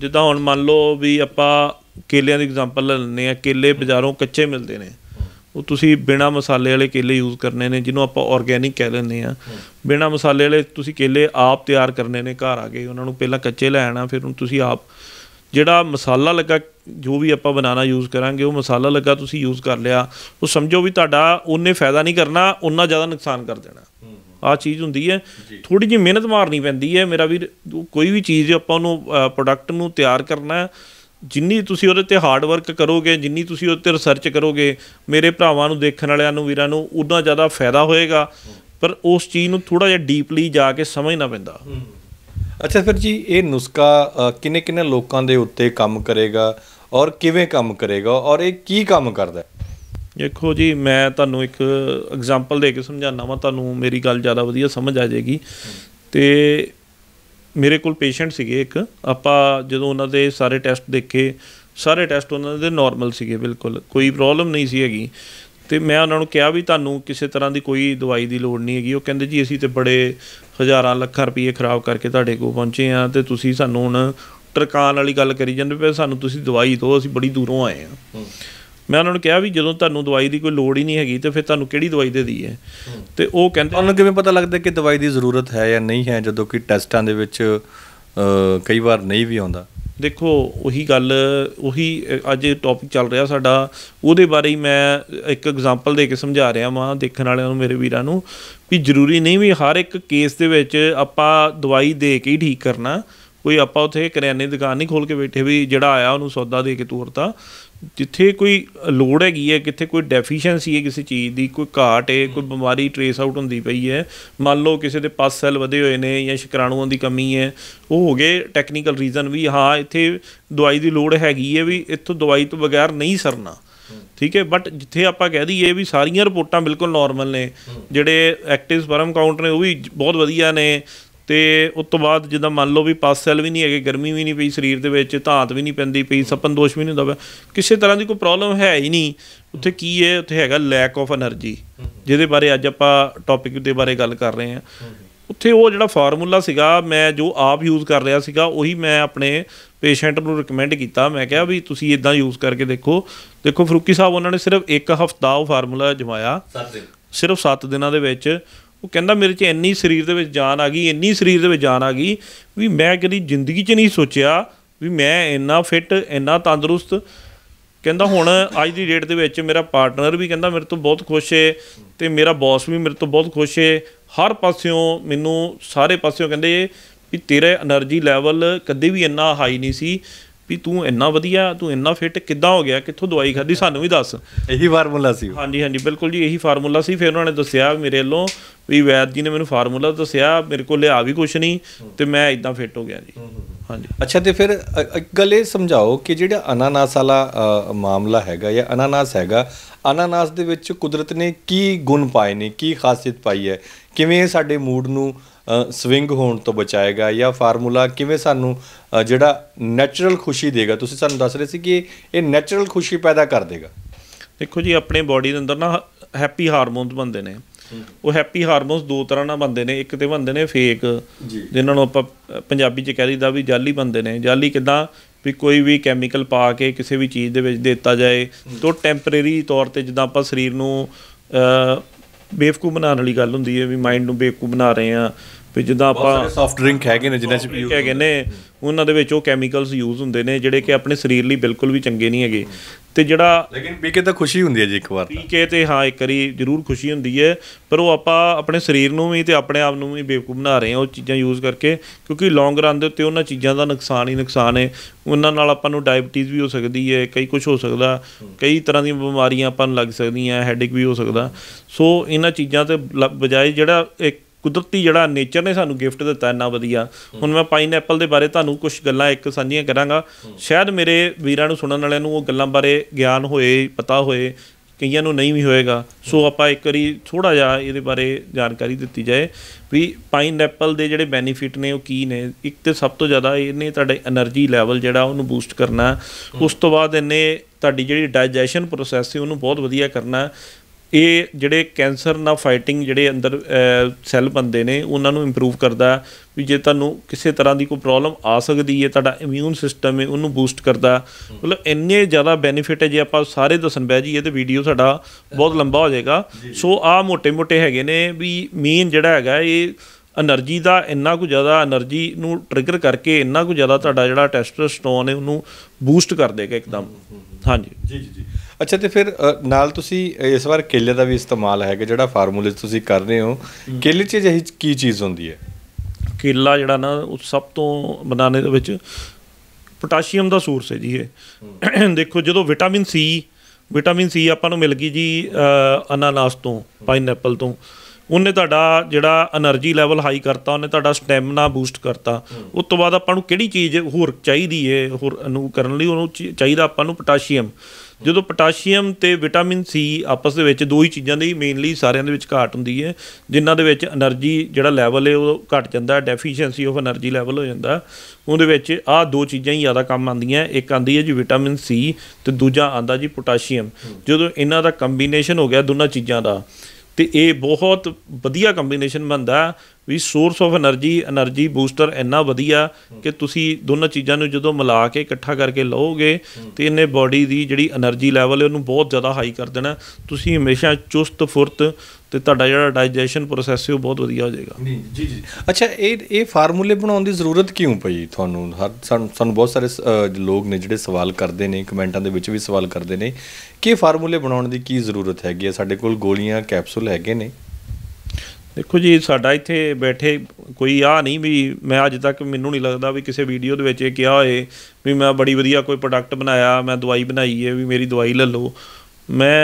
ਜਿੱਦਾਂ ਹੁਣ ਮੰਨ ਲਓ ਵੀ ਆਪਾਂ ਕੇਲਿਆਂ ਦੀ ਐਗਜ਼ਾਮਪਲ ਲੈਣੇ ਆ ਕੇਲੇ ਬਾਜ਼ਾਰੋਂ ਕੱਚੇ ਮਿਲਦੇ ਨੇ ਉਹ ਤੁਸੀਂ ਬਿਨਾ ਮਸਾਲੇ ਵਾਲੇ ਕੇਲੇ ਯੂਜ਼ ਕਰਨੇ ਨੇ ਜਿਹਨੂੰ ਆਪਾਂ ਆਰਗੇਨਿਕ ਕਹਿ ਲੈਂਦੇ ਆ ਬਿਨਾ ਮਸਾਲੇ ਵਾਲੇ ਤੁਸੀਂ ਕੇਲੇ ਆਪ ਤਿਆਰ ਕਰਨੇ ਨੇ ਘਰ ਆ ਕੇ ਉਹਨਾਂ ਨੂੰ ਪਹਿਲਾਂ ਕੱਚੇ ਲੈ ਆਣਾ ਫਿਰ ਉਹਨੂੰ ਤੁਸੀਂ ਆਪ ਜਿਹੜਾ ਮਸਾਲਾ ਲੱਗਾ ਜੋ ਵੀ ਆਪਾਂ ਬਨਾਨਾ ਯੂਜ਼ ਕਰਾਂਗੇ ਉਹ ਮਸਾਲਾ ਲੱਗਾ ਤੁਸੀਂ ਯੂਜ਼ ਕਰ ਲਿਆ ਉਹ ਸਮਝੋ ਵੀ ਤੁਹਾਡਾ ਉਹਨੇ ਫਾਇਦਾ ਨਹੀਂ ਕਰਨਾ ਉਹਨਾਂ ਜ਼ਿਆਦਾ ਨੁਕਸਾਨ ਕਰ ਦੇਣਾ ਆ ਚੀਜ਼ ਹੁੰਦੀ ਹੈ ਥੋੜੀ ਜਿਹੀ ਮਿਹਨਤ ਮਾਰਨੀ ਪੈਂਦੀ ਹੈ ਮੇਰਾ ਵੀਰ ਕੋਈ ਵੀ ਚੀਜ਼ ਆਪਾਂ ਉਹਨੂੰ ਪ੍ਰੋਡਕਟ ਨੂੰ ਤਿਆਰ ਕਰਨਾ ਜਿੰਨੀ ਤੁਸੀਂ ਉਹਦੇ ਤੇ ਹਾਰਡ ਵਰਕ ਕਰੋਗੇ ਜਿੰਨੀ ਤੁਸੀਂ ਉਹਦੇ ਤੇ ਰਿਸਰਚ ਕਰੋਗੇ ਮੇਰੇ ਭਰਾਵਾਂ ਨੂੰ ਦੇਖਣ ਵਾਲਿਆਂ ਨੂੰ ਵੀਰਾਂ ਨੂੰ ਉਹਨਾਂ ਜ਼ਿਆਦਾ ਫਾਇਦਾ ਹੋਏਗਾ ਪਰ ਉਸ ਚੀਜ਼ ਨੂੰ ਥੋੜਾ ਜਿਹਾ ਡੀਪਲੀ ਜਾ ਕੇ ਸਮਝਣਾ ਪੈਂਦਾ ਅੱਛਾ ਫਿਰ ਜੀ ਇਹ ਨੁਸਖਾ ਕਿੰਨੇ ਕਿੰਨੇ ਲੋਕਾਂ ਦੇ ਉੱਤੇ ਕੰਮ ਕਰੇਗਾ ਔਰ ਕਿਵੇਂ ਕੰਮ ਕਰੇਗਾ ਔਰ ਇਹ ਕੀ ਕੰਮ ਕਰਦਾ ਹੈ ਦੇਖੋ ਜੀ ਮੈਂ ਤੁਹਾਨੂੰ ਇੱਕ ਐਗਜ਼ਾਮਪਲ ਦੇ ਕੇ ਸਮਝਾਉਣਾ ਵਾ ਤੁਹਾਨੂੰ ਮੇਰੀ ਗੱਲ ਜ਼ਿਆਦਾ ਵਧੀਆ ਸਮਝ ਆ ਜਾਏਗੀ ਤੇ ਮੇਰੇ ਕੋਲ ਪੇਸ਼ੈਂਟ ਸੀਗੇ ਇੱਕ ਆਪਾਂ ਜਦੋਂ ਉਹਨਾਂ ਦੇ ਸਾਰੇ ਟੈਸਟ ਦੇਖੇ ਸਾਰੇ ਟੈਸਟ ਉਹਨਾਂ ਦੇ ਨਾਰਮਲ ਸੀਗੇ ਬਿਲਕੁਲ ਕੋਈ ਪ੍ਰੋਬਲਮ ਨਹੀਂ ਸੀ ਹੈਗੀ ਤੇ ਮੈਂ ਉਹਨਾਂ ਨੂੰ ਕਿਹਾ ਵੀ ਤੁਹਾਨੂੰ ਕਿਸੇ ਤਰ੍ਹਾਂ ਦੀ ਕੋਈ ਦਵਾਈ ਦੀ ਲੋੜ ਨਹੀਂ ਹੈਗੀ ਉਹ ਕਹਿੰਦੇ ਜੀ ਅਸੀਂ ਤੇ ਬੜੇ ਹਜ਼ਾਰਾਂ ਲੱਖਾਂ ਰੁਪਏ ਖਰਾਬ ਕਰਕੇ ਤੁਹਾਡੇ ਕੋਲ ਪਹੁੰਚੇ ਆ ਤੇ ਤੁਸੀਂ ਸਾਨੂੰ ਹੁਣ ਟਰਕਾਨ ਵਾਲੀ ਗੱਲ ਕਰੀ ਜਾਂਦੇ ਪਏ ਸਾਨੂੰ ਤੁਸੀਂ ਦਵਾਈ ਦਿਓ ਅਸੀਂ ਬੜੀ ਦੂਰੋਂ ਆਏ ਆ ਮੈਂ ਉਹਨਾਂ ਨੂੰ ਕਿਹਾ ਵੀ ਜਦੋਂ ਤੁਹਾਨੂੰ ਦਵਾਈ ਦੀ ਕੋਈ ਲੋੜ ਹੀ ਨਹੀਂ ਹੈਗੀ ਤੇ ਫਿਰ ਤੁਹਾਨੂੰ ਕਿਹੜੀ ਦਵਾਈ ਦੇ ਦੀ ਹੈ ਤੇ ਉਹ ਕਹਿੰਦੇ ਉਹਨਾਂ ਨੂੰ ਕਿਵੇਂ ਪਤਾ ਲੱਗਦਾ ਕਿ ਦਵਾਈ ਦੀ ਜ਼ਰੂਰਤ ਹੈ ਜਾਂ ਨਹੀਂ ਹੈ ਜਦੋਂ ਕਿ ਟੈਸਟਾਂ ਦੇ ਵਿੱਚ ਕਈ ਵਾਰ ਨਹੀਂ ਵੀ ਆਉਂਦਾ ਦੇਖੋ ਉਹੀ ਗੱਲ ਉਹੀ ਅੱਜ ਟੌਪਿਕ ਚੱਲ ਰਿਹਾ ਸਾਡਾ ਉਹਦੇ ਬਾਰੇ ਹੀ ਮੈਂ ਇੱਕ ਐਗਜ਼ਾਮਪਲ ਦੇ ਕੇ ਸਮਝਾ ਰਿਹਾ ਵਾਂ ਦੇਖਣ ਵਾਲਿਆਂ ਨੂੰ ਮੇਰੇ ਵੀਰਾਂ ਨੂੰ ਵੀ ਜ਼ਰੂਰੀ ਨਹੀਂ ਵੀ ਹਰ ਇੱਕ ਕੇਸ ਦੇ ਵਿੱਚ ਆਪਾਂ ਦਵਾਈ ਦੇ ਕੇ ਹੀ ਠੀਕ ਕਰਨਾ ਕੋਈ ਆਪਾਂ ਉਥੇ ਕਰਿਆਨੇ ਦੀ ਦੁਕਾਨ ਨਹੀਂ ਖੋਲ ਕੇ ਬੈਠੇ ਵੀ ਜਿਹੜਾ ਆਇਆ ਉਹਨੂੰ ਸੌਦਾ ਦੇ ਕੇ ਤੁਰਤਾ ਜਿੱਥੇ ਕੋਈ ਲੋੜ ਹੈਗੀ ਹੈ ਕਿੱਥੇ ਕੋਈ ਡੈਫੀਸ਼ੀਐਂਸੀ ਹੈ ਕਿਸੇ ਚੀਜ਼ ਦੀ ਕੋਈ ਘਾਟ ਹੈ ਕੋਈ ਬਿਮਾਰੀ ਟ੍ਰੇਸ ਆਊਟ ਹੁੰਦੀ ਪਈ ਹੈ ਮੰਨ ਲਓ ਕਿਸੇ ਦੇ ਪਾਸ ਸੈਲ ਵਧੇ ਹੋਏ ਨੇ ਜਾਂ ਸ਼ਿਕਰਾਣੂਆਂ ਦੀ ਕਮੀ ਹੈ ਉਹ ਹੋ ਗਏ ਟੈਕਨੀਕਲ ਰੀਜ਼ਨ ਵੀ ਹਾਂ ਇੱਥੇ ਦਵਾਈ ਦੀ ਲੋੜ ਹੈਗੀ ਹੈ ਵੀ ਇੱਥੋਂ ਦਵਾਈ ਤੋਂ ਬਗੈਰ ਨਹੀਂ ਸਰਨਾ ਠੀਕ ਹੈ ਬਟ ਜਿੱਥੇ ਆਪਾਂ ਕਹਿ ਦਈਏ ਵੀ ਸਾਰੀਆਂ ਰਿਪੋਰਟਾਂ ਬਿਲਕੁਲ ਨਾਰਮਲ ਨੇ ਜਿਹੜੇ ਐਕਟਿਵ ਸਪਰਮ ਕਾਊਂਟ ਨੇ ਉਹ ਵੀ ਬਹੁਤ ਵਧੀਆ ਨੇ ਤੇ ਉਸ ਤੋਂ ਬਾਅਦ ਜਿੱਦਾਂ ਮੰਨ ਲਓ ਵੀ ਪਾਸ ਸੈਲ ਵੀ ਨਹੀਂ ਹੈਗੇ ਗਰਮੀ ਵੀ ਨਹੀਂ ਪਈ ਸਰੀਰ ਦੇ ਵਿੱਚ ਧਾਤ ਵੀ ਨਹੀਂ ਪੈਂਦੀ ਪਈ ਸਪਨ ਦੋਸ਼ ਵੀ ਨਹੀਂ ਹੁੰਦਾ ਕਿਸੇ ਤਰ੍ਹਾਂ ਦੀ ਕੋਈ ਪ੍ਰੋਬਲਮ ਹੈ ਹੀ ਨਹੀਂ ਉੱਥੇ ਕੀ ਹੈ ਉੱਥੇ ਹੈਗਾ ਲੈਕ ਆਫ એનર્ਜੀ ਜਿਹਦੇ ਬਾਰੇ ਅੱਜ ਆਪਾਂ ਟੌਪਿਕ ਦੇ ਬਾਰੇ ਗੱਲ ਕਰ ਰਹੇ ਹਾਂ ਉੱਥੇ ਉਹ ਜਿਹੜਾ ਫਾਰਮੂਲਾ ਸੀਗਾ ਮੈਂ ਜੋ ਆਪ ਯੂਜ਼ ਕਰ ਰਿਹਾ ਸੀਗਾ ਉਹੀ ਮੈਂ ਆਪਣੇ ਪੇਸ਼ੈਂਟ ਨੂੰ ਰეკਮੈਂਡ ਕੀਤਾ ਮੈਂ ਕਿਹਾ ਵੀ ਤੁਸੀਂ ਇਦਾਂ ਯੂਜ਼ ਕਰਕੇ ਦੇਖੋ ਦੇਖੋ ਫਰੂਕੀ ਸਾਹਿਬ ਉਹਨਾਂ ਨੇ ਸਿਰਫ ਇੱਕ ਹਫਤਾ ਉਹ ਫਾਰਮੂਲਾ ਜਮਾਇਆ 7 ਦਿਨ ਸਿਰਫ 7 ਦਿਨਾਂ ਦੇ ਵਿੱਚ ਉਹ ਕਹਿੰਦਾ ਮੇਰੇ 'ਚ ਇੰਨੀ ਸਰੀਰ ਦੇ ਵਿੱਚ ਜਾਨ ਆ ਗਈ ਇੰਨੀ ਸਰੀਰ ਦੇ ਵਿੱਚ ਜਾਨ ਆ ਗਈ ਵੀ ਮੈਂ ਕਦੀ ਜ਼ਿੰਦਗੀ 'ਚ ਨਹੀਂ ਸੋਚਿਆ ਵੀ ਮੈਂ ਇੰਨਾ ਫਿੱਟ ਇੰਨਾ ਤੰਦਰੁਸਤ ਕਹਿੰਦਾ ਹੁਣ ਅੱਜ ਦੀ ਡੇਟ ਦੇ ਵਿੱਚ ਮੇਰਾ ਪਾਰਟਨਰ ਵੀ ਕਹਿੰਦਾ ਮੇਰੇ ਤੋਂ ਬਹੁਤ ਖੁਸ਼ ਏ ਤੇ ਮੇਰਾ ਬੌਸ ਵੀ ਮੇਰੇ ਤੋਂ ਬਹੁਤ ਖੁਸ਼ ਏ ਹਰ ਪਾਸਿਓਂ ਮੈਨੂੰ ਸਾਰੇ ਪਾਸਿਓਂ ਕਹਿੰਦੇ ਵੀ ਤੇਰੇ એનર્ਜੀ ਲੈਵਲ ਕਦੇ ਵੀ ਇੰਨਾ ਹਾਈ ਨਹੀਂ ਸੀ ਵੀ ਤੂੰ ਇੰਨਾ ਵਧੀਆ ਤੂੰ ਇੰਨਾ ਫਿੱਟ ਕਿੱਦਾਂ ਹੋ ਗਿਆ ਕਿੱਥੋਂ ਦਵਾਈ ਖਾਦੀ ਸਾਨੂੰ ਵੀ ਦੱਸ ਇਹੀ ਫਾਰਮੂਲਾ ਸੀ ਹਾਂਜੀ ਹਾਂਜੀ ਬਿਲਕੁਲ ਜੀ ਇਹੀ ਫਾਰਮੂਲਾ ਸੀ ਫਿਰ ਉਹਨਾਂ ਨੇ ਦੱਸਿਆ ਮੇਰੇ ਵੱਲੋਂ ਵੀ ਵੈਦ ਜੀ ਨੇ ਮੈਨੂੰ ਫਾਰਮੂਲਾ ਦੱਸਿਆ ਮੇਰੇ ਕੋਲ ਲਿਆ ਵੀ ਕੁਛ ਨਹੀਂ ਤੇ ਮੈਂ ਇਦਾਂ ਫਿੱਟ ਹੋ ਗਿਆ ਜੀ ਹਾਂਜੀ ਅੱਛਾ ਤੇ ਫਿਰ ਇੱਕ ਗੱਲ ਇਹ ਸਮਝਾਓ ਕਿ ਜਿਹੜਾ ਅਨਾਨਾਸ ਵਾਲਾ ਮਾਮਲਾ ਹੈਗਾ ਜਾਂ ਅਨਾਨਾਸ ਹੈਗਾ ਅਨਾਨਾਸ ਦੇ ਵਿੱਚ ਕੁਦਰਤ ਨੇ ਕੀ ਗੁਣ ਪਾਏ ਨੇ ਕੀ ਖਾਸੀਅਤ ਪਾਈ ਹੈ ਕਿਵੇਂ ਸਾਡੇ ਮੂਡ ਨੂੰ ਸਵਿੰਗ ਹੋਣ ਤੋਂ ਬਚਾਏਗਾ ਜਾਂ ਫਾਰਮੂਲਾ ਕਿਵੇਂ ਸਾਨੂੰ ਜਿਹੜਾ ਨੈਚੁਰਲ ਖੁਸ਼ੀ ਦੇਗਾ ਤੁਸੀਂ ਸਾਨੂੰ ਦੱਸ ਰਹੇ ਸੀ ਕਿ ਇਹ ਨੈਚੁਰਲ ਖੁਸ਼ੀ ਪੈਦਾ ਕਰ ਦੇਗਾ ਦੇਖੋ ਜੀ ਆਪਣੇ ਬਾਡੀ ਦੇ ਅੰਦਰ ਨਾ ਹੈਪੀ ਹਾਰਮੋਨਸ ਬਣਦੇ ਨੇ ਉਹ ਹੈਪੀ ਹਾਰਮੋਨਸ ਦੋ ਤਰ੍ਹਾਂ ਨਾਲ ਬੰਦੇ ਨੇ ਇੱਕ ਤੇ ਬੰਦੇ ਨੇ ਫੇਕ ਜਿਨ੍ਹਾਂ ਨੂੰ ਆਪਾਂ ਪੰਜਾਬੀ ਚ ਕਹਿ ਲਈਦਾ ਵੀ ਜਾਲੀ ਬੰਦੇ ਨੇ ਜਾਲੀ ਕਿਦਾਂ ਵੀ ਕੋਈ ਵੀ ਕੈਮੀਕਲ ਪਾ ਕੇ ਕਿਸੇ ਵੀ ਚੀਜ਼ ਦੇ ਵਿੱਚ ਦਿੱਤਾ ਜਾਏ ਤੋਂ ਟੈਂਪਰੇਰੀ ਤੌਰ ਤੇ ਜਿੱਦਾਂ ਆਪਾਂ ਸਰੀਰ ਨੂੰ ਬੇਵਕੂ ਬਣਾਉਣ ਵਾਲੀ ਗੱਲ ਹੁੰਦੀ ਹੈ ਵੀ ਮਾਈਂਡ ਨੂੰ ਬੇਵਕੂ ਬਣਾ ਰਹੇ ਆ ਵੀ ਜਿੱਦਾਂ ਆਪਾਂ ਸੌਫਟ ਡਰਿੰਕ ਹੈਗੇ ਨੇ ਜਿਨ੍ਹਾਂ ਚ ਪੀਓ ਹੈਗੇ ਨੇ ਉਹਨਾਂ ਦੇ ਵਿੱਚ ਉਹ ਕੈਮੀਕਲਸ ਯੂਜ਼ ਹੁੰਦੇ ਨੇ ਜਿਹੜੇ ਕਿ ਆਪਣੇ ਸਰੀਰ ਲਈ ਬਿਲਕੁਲ ਵੀ ਚੰਗੇ ਨਹੀਂ ਹੈਗੇ ਤੇ ਜਿਹੜਾ ਲੇਕਿਨ ਪੀਕੇ ਕੇ ਤਾਂ ਖੁਸ਼ੀ ਹੁੰਦੀ ਹੈ ਜੀ ਇੱਕ ਵਾਰ ਪੀਕੇ ਕੇ ਤੇ ਹਾਂ ਇੱਕ ਵਾਰੀ ਜ਼ਰੂਰ ਖੁਸ਼ੀ ਹੁੰਦੀ ਹੈ ਪਰ ਉਹ ਆਪਾਂ ਆਪਣੇ ਸਰੀਰ ਨੂੰ ਵੀ ਤੇ ਆਪਣੇ ਆਪ ਨੂੰ ਵੀ ਬੇਵਕੂਫ ਬਣਾ ਰਹੇ ਹਾਂ ਉਹ ਚੀਜ਼ਾਂ ਯੂਜ਼ ਕਰਕੇ ਕਿਉਂਕਿ ਲੌਂਗ ਰਨ ਦੇ ਉੱਤੇ ਉਹਨਾਂ ਚੀਜ਼ਾਂ ਦਾ ਨੁਕਸਾਨ ਹੀ ਨੁਕਸਾਨ ਹੈ ਉਹਨਾਂ ਨਾਲ ਆਪਾਂ ਨੂੰ ਡਾਇਬੀਟੀਜ਼ ਵੀ ਹੋ ਸਕਦੀ ਹੈ ਕਈ ਕੁਝ ਹੋ ਸਕਦਾ ਕਈ ਤਰ੍ਹਾਂ ਦੀਆਂ ਬਿਮਾਰੀਆਂ ਆਪਾਂ ਨੂੰ ਲੱਗ ਸਕਦੀਆਂ ਹੈਡਿਕ ਵੀ ਹੋ ਸਕਦਾ ਸੋ ਇਹਨਾਂ ਚੀਜ਼ਾਂ ਤੇ ਬਜਾਏ ਜਿਹੜਾ ਇੱਕ ਕੁਦਰਤੀ ਜਿਹੜਾ ਨੇਚਰ ਨੇ ਸਾਨੂੰ ਗਿਫਟ ਦਿੱਤਾ ਇੰਨਾ ਵਧੀਆ ਹੁਣ ਮੈਂ ਪਾਈਨਐਪਲ ਦੇ ਬਾਰੇ ਤੁਹਾਨੂੰ ਕੁਝ ਗੱਲਾਂ ਇੱਕ ਸਾਂਝੀਆਂ ਕਰਾਂਗਾ ਸ਼ਾਇਦ ਮੇਰੇ ਵੀਰਾਂ ਨੂੰ ਸੁਣਨ ਵਾਲਿਆਂ ਨੂੰ ਉਹ ਗੱਲਾਂ ਬਾਰੇ ਗਿਆਨ ਹੋਏ ਪਤਾ ਹੋਏ ਕਈਆਂ ਨੂੰ ਨਹੀਂ ਵੀ ਹੋਏਗਾ ਸੋ ਆਪਾਂ ਇੱਕ ਵਾਰੀ ਥੋੜਾ ਜਿਹਾ ਇਹਦੇ ਬਾਰੇ ਜਾਣਕਾਰੀ ਦਿੱਤੀ ਜਾਏ ਵੀ ਪਾਈਨਐਪਲ ਦੇ ਜਿਹੜੇ ਬੈਨੀਫਿਟ ਨੇ ਉਹ ਕੀ ਨੇ ਇੱਕ ਤੇ ਸਭ ਤੋਂ ਜ਼ਿਆਦਾ ਇਹਨੇ ਤੁਹਾਡੇ એનર્ਜੀ ਲੈਵਲ ਜਿਹੜਾ ਉਹਨੂੰ ਬੂਸਟ ਕਰਨਾ ਉਸ ਤੋਂ ਬਾਅਦ ਇਹਨੇ ਤੁਹਾਡੀ ਜਿਹੜੀ ਡਾਈਜੈਸ਼ਨ ਪ੍ਰੋਸੈਸ ਹੈ ਉਹਨੂੰ ਬਹੁਤ ਵਧੀਆ ਕਰਨਾ ਇਹ ਜਿਹੜੇ ਕੈਂਸਰ ਨਾਲ ਫਾਈਟਿੰਗ ਜਿਹੜੇ ਅੰਦਰ ਸੈੱਲ ਬੰਦੇ ਨੇ ਉਹਨਾਂ ਨੂੰ ਇੰਪਰੂਵ ਕਰਦਾ ਵੀ ਜੇ ਤੁਹਾਨੂੰ ਕਿਸੇ ਤਰ੍ਹਾਂ ਦੀ ਕੋਈ ਪ੍ਰੋਬਲਮ ਆ ਸਕਦੀ ਹੈ ਤੁਹਾਡਾ ਇਮਿਊਨ ਸਿਸਟਮ ਹੈ ਉਹਨੂੰ ਬੂਸਟ ਕਰਦਾ ਮਤਲਬ ਇੰਨੇ ਜ਼ਿਆਦਾ ਬੈਨੀਫਿਟ ਹੈ ਜੇ ਆਪਾਂ ਸਾਰੇ ਦੱਸਣ ਬਹਿ ਜਾਈਏ ਤੇ ਵੀਡੀਓ ਸਾਡਾ ਬਹੁਤ ਲੰਬਾ ਹੋ ਜਾਏਗਾ ਸੋ ਆ ਮੋٹے-ਮੋٹے ਹੈਗੇ ਨੇ ਵੀ ਮੇਨ ਜਿਹੜਾ ਹੈਗਾ ਇਹ એનર્ਜੀ ਦਾ ਇੰਨਾ ਕੁ ਜ਼ਿਆਦਾ એનર્ਜੀ ਨੂੰ ਟ੍ਰਿਗਰ ਕਰਕੇ ਇੰਨਾ ਕੁ ਜ਼ਿਆਦਾ ਤੁਹਾਡਾ ਜਿਹੜਾ ਟੈਸਟੋਸਟਰੋਨ ਹੈ ਉਹਨੂੰ ਬੂਸਟ ਕਰ ਦੇਗਾ ਇੱਕਦਮ ਹਾਂਜੀ ਜੀ ਜੀ ਜੀ ਅੱਛਾ ਤੇ ਫਿਰ ਨਾਲ ਤੁਸੀਂ ਇਸ ਵਾਰ ਕੇਲੇ ਦਾ ਵੀ ਇਸਤੇਮਾਲ ਹੈਗਾ ਜਿਹੜਾ ਫਾਰਮੂਲੇ ਤੁਸੀਂ ਕਰ ਰਹੇ ਹੋ ਕੇਲੇ 'ਚ ਅਜਿਹੀ ਕੀ ਚੀਜ਼ ਹੁੰਦੀ ਹੈ ਕੇਲਾ ਜਿਹੜਾ ਨਾ ਉਹ ਸਭ ਤੋਂ ਬਣਾਉਣੇ ਦੇ ਵਿੱਚ ਪੋਟਾਸ਼ੀਅਮ ਦਾ ਸੋਰਸ ਹੈ ਜੀ ਇਹ ਦੇਖੋ ਜਦੋਂ ਵਿਟਾਮਿਨ ਸੀ ਵਿਟਾਮਿਨ ਸੀ ਆਪਾਂ ਨੂੰ ਮਿਲ ਗਈ ਜੀ ਅਨਾਨਾਸ ਤੋਂ ਪਾਈਨੈਪਲ ਤੋਂ ਉਹਨੇ ਤੁਹਾਡਾ ਜਿਹੜਾ એનર્ਜੀ ਲੈਵਲ ਹਾਈ ਕਰਤਾ ਉਹਨੇ ਤੁਹਾਡਾ ਸਟੈਮਿਨਾ ਬੂਸਟ ਕਰਤਾ ਉਸ ਤੋਂ ਬਾਅਦ ਆਪਾਂ ਨੂੰ ਕਿਹੜੀ ਚੀਜ਼ ਹੋਰ ਚਾਹੀਦੀ ਏ ਹੋਰ ਨੂੰ ਕਰਨ ਲਈ ਉਹਨੂੰ ਚਾਹੀਦਾ ਆਪਾਂ ਨੂੰ ਪੋਟਾਸ਼ੀਅਮ ਜਦੋਂ ਪੋਟਾਸ਼ੀਅਮ ਤੇ ਵਿਟਾਮਿਨ ਸੀ ਆਪਸ ਦੇ ਵਿੱਚ ਦੋ ਹੀ ਚੀਜ਼ਾਂ ਦੀ ਮੇਨਲੀ ਸਾਰਿਆਂ ਦੇ ਵਿੱਚ ਘਾਟ ਹੁੰਦੀ ਹੈ ਜਿਨ੍ਹਾਂ ਦੇ ਵਿੱਚ એનર્ਜੀ ਜਿਹੜਾ ਲੈਵਲ ਹੈ ਉਹ ਘਟ ਜਾਂਦਾ ਡੈਫੀਸ਼ੀਐਂਸੀ ਆਫ એનર્ਜੀ ਲੈਵਲ ਹੋ ਜਾਂਦਾ ਉਹਦੇ ਵਿੱਚ ਆਹ ਦੋ ਚੀਜ਼ਾਂ ਹੀ ਜ਼ਿਆਦਾ ਕੰਮ ਆਉਂਦੀਆਂ ਇੱਕ ਆਂਦੀ ਹੈ ਜੀ ਵਿਟਾਮਿਨ ਸੀ ਤੇ ਦੂਜਾ ਆਂਦਾ ਜੀ ਪੋਟਾਸ਼ੀਅਮ ਜਦੋਂ ਇਹਨਾਂ ਦਾ ਕੰਬੀਨੇਸ਼ਨ ਹੋ ਗਿਆ ਦੋਨਾਂ ਚੀਜ਼ਾਂ ਦਾ ਤੇ ਇਹ ਬਹੁਤ ਵਧੀਆ ਕੰਬੀਨੇਸ਼ਨ ਬਣਦਾ ਵੀ source of energy energy booster ਇੰਨਾ ਵਧੀਆ ਕਿ ਤੁਸੀਂ ਦੋਨਾਂ ਚੀਜ਼ਾਂ ਨੂੰ ਜਦੋਂ ਮਿਲਾ ਕੇ ਇਕੱਠਾ ਕਰਕੇ ਲਓਗੇ ਤੇ ਇਹਨੇ ਬਾਡੀ ਦੀ ਜਿਹੜੀ એનર્ਜੀ ਲੈਵਲ ਹੈ ਉਹਨੂੰ ਬਹੁਤ ਜ਼ਿਆਦਾ ਹਾਈ ਕਰ ਦੇਣਾ ਤੁਸੀਂ ਹਮੇਸ਼ਾ ਚੁਸਤ ਫੁਰਤ ਤੇ ਤੁਹਾਡਾ ਜਿਹੜਾ ਡਾਈਜੈਸ਼ਨ ਪ੍ਰੋਸੈਸ ਹੈ ਉਹ ਬਹੁਤ ਵਧੀਆ ਹੋ ਜਾਏਗਾ ਜੀ ਜੀ ਅੱਛਾ ਇਹ ਇਹ ਫਾਰਮੂਲੇ ਬਣਾਉਣ ਦੀ ਜ਼ਰੂਰਤ ਕਿਉਂ ਪਈ ਤੁਹਾਨੂੰ ਹਰ ਸਾਨੂੰ ਬਹੁਤ ਸਾਰੇ ਲੋਕ ਨੇ ਜਿਹੜੇ ਸਵਾਲ ਕਰਦੇ ਨੇ ਕਮੈਂਟਾਂ ਦੇ ਵਿੱਚ ਵੀ ਸਵਾਲ ਕਰਦੇ ਨੇ ਕਿ ਫਾਰਮੂਲੇ ਬਣਾਉਣ ਦੀ ਕੀ ਜ਼ਰੂਰਤ ਹੈਗੀ ਹੈ ਸਾਡੇ ਕੋਲ ਗੋਲੀਆਂ ਕੈਪਸੂਲ ਹੈਗੇ ਨੇ ਦੇਖੋ ਜੀ ਸਾਡਾ ਇੱਥੇ ਬੈਠੇ ਕੋਈ ਆ ਨਹੀਂ ਵੀ ਮੈਂ ਅੱਜ ਤੱਕ ਮੈਨੂੰ ਨਹੀਂ ਲੱਗਦਾ ਵੀ ਕਿਸੇ ਵੀਡੀਓ ਦੇ ਵਿੱਚ ਇਹ ਕਿਹਾ ਹੋਏ ਵੀ ਮੈਂ ਬੜੀ ਵਧੀਆ ਕੋਈ ਪ੍ਰੋਡਕਟ ਬਣਾਇਆ ਮੈਂ ਦਵਾਈ ਬਣਾਈ ਹੈ ਵੀ ਮੇਰੀ ਦਵਾਈ ਲੈ ਲਓ ਮੈਂ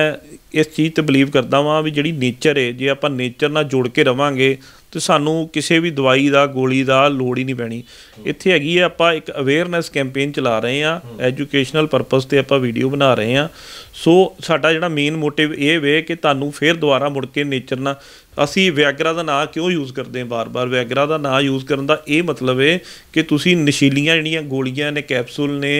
ਇਸ ਚੀਜ਼ ਤੇ ਬਲੀਵ ਕਰਦਾ ਵਾਂ ਵੀ ਜਿਹੜੀ ਨੇਚਰ ਹੈ ਜੇ ਆਪਾਂ ਨੇਚਰ ਨਾਲ ਜੁੜ ਕੇ ਰਵਾਂਗੇ ਤੇ ਸਾਨੂੰ ਕਿਸੇ ਵੀ ਦਵਾਈ ਦਾ ਗੋਲੀ ਦਾ ਲੋੜ ਹੀ ਨਹੀਂ ਪੈਣੀ ਇੱਥੇ ਹੈਗੀ ਹੈ ਆਪਾਂ ਇੱਕ ਅਵੇਅਰਨੈਸ ਕੈਂਪੇਨ ਚਲਾ ਰਹੇ ਆ ਐਜੂਕੇਸ਼ਨਲ ਪਰਪਸ ਤੇ ਆਪਾਂ ਵੀਡੀਓ ਬਣਾ ਰਹੇ ਆ ਸੋ ਸਾਡਾ ਜਿਹੜਾ ਮੇਨ ਮੋਟਿਵ ਇਹ ਵੇ ਕਿ ਤੁਹਾਨੂੰ ਫੇਰ ਦੁਬਾਰਾ ਮੁੜ ਕੇ ਨੇਚਰ ਨਾਲ ਅਸੀਂ ਵਿਆਗਰਾ ਦਾ ਨਾਂ ਕਿਉਂ ਯੂਜ਼ ਕਰਦੇ ਹਾਂ ਬਾਰ-ਬਾਰ ਵਿਆਗਰਾ ਦਾ ਨਾਂ ਯੂਜ਼ ਕਰਨ ਦਾ ਇਹ ਮਤਲਬ ਹੈ ਕਿ ਤੁਸੀਂ ਨਸ਼ੀਲੀਆਂ ਜਿਹੜੀਆਂ ਗੋਲੀਆਂ ਨੇ ਕੈਪਸੂਲ ਨੇ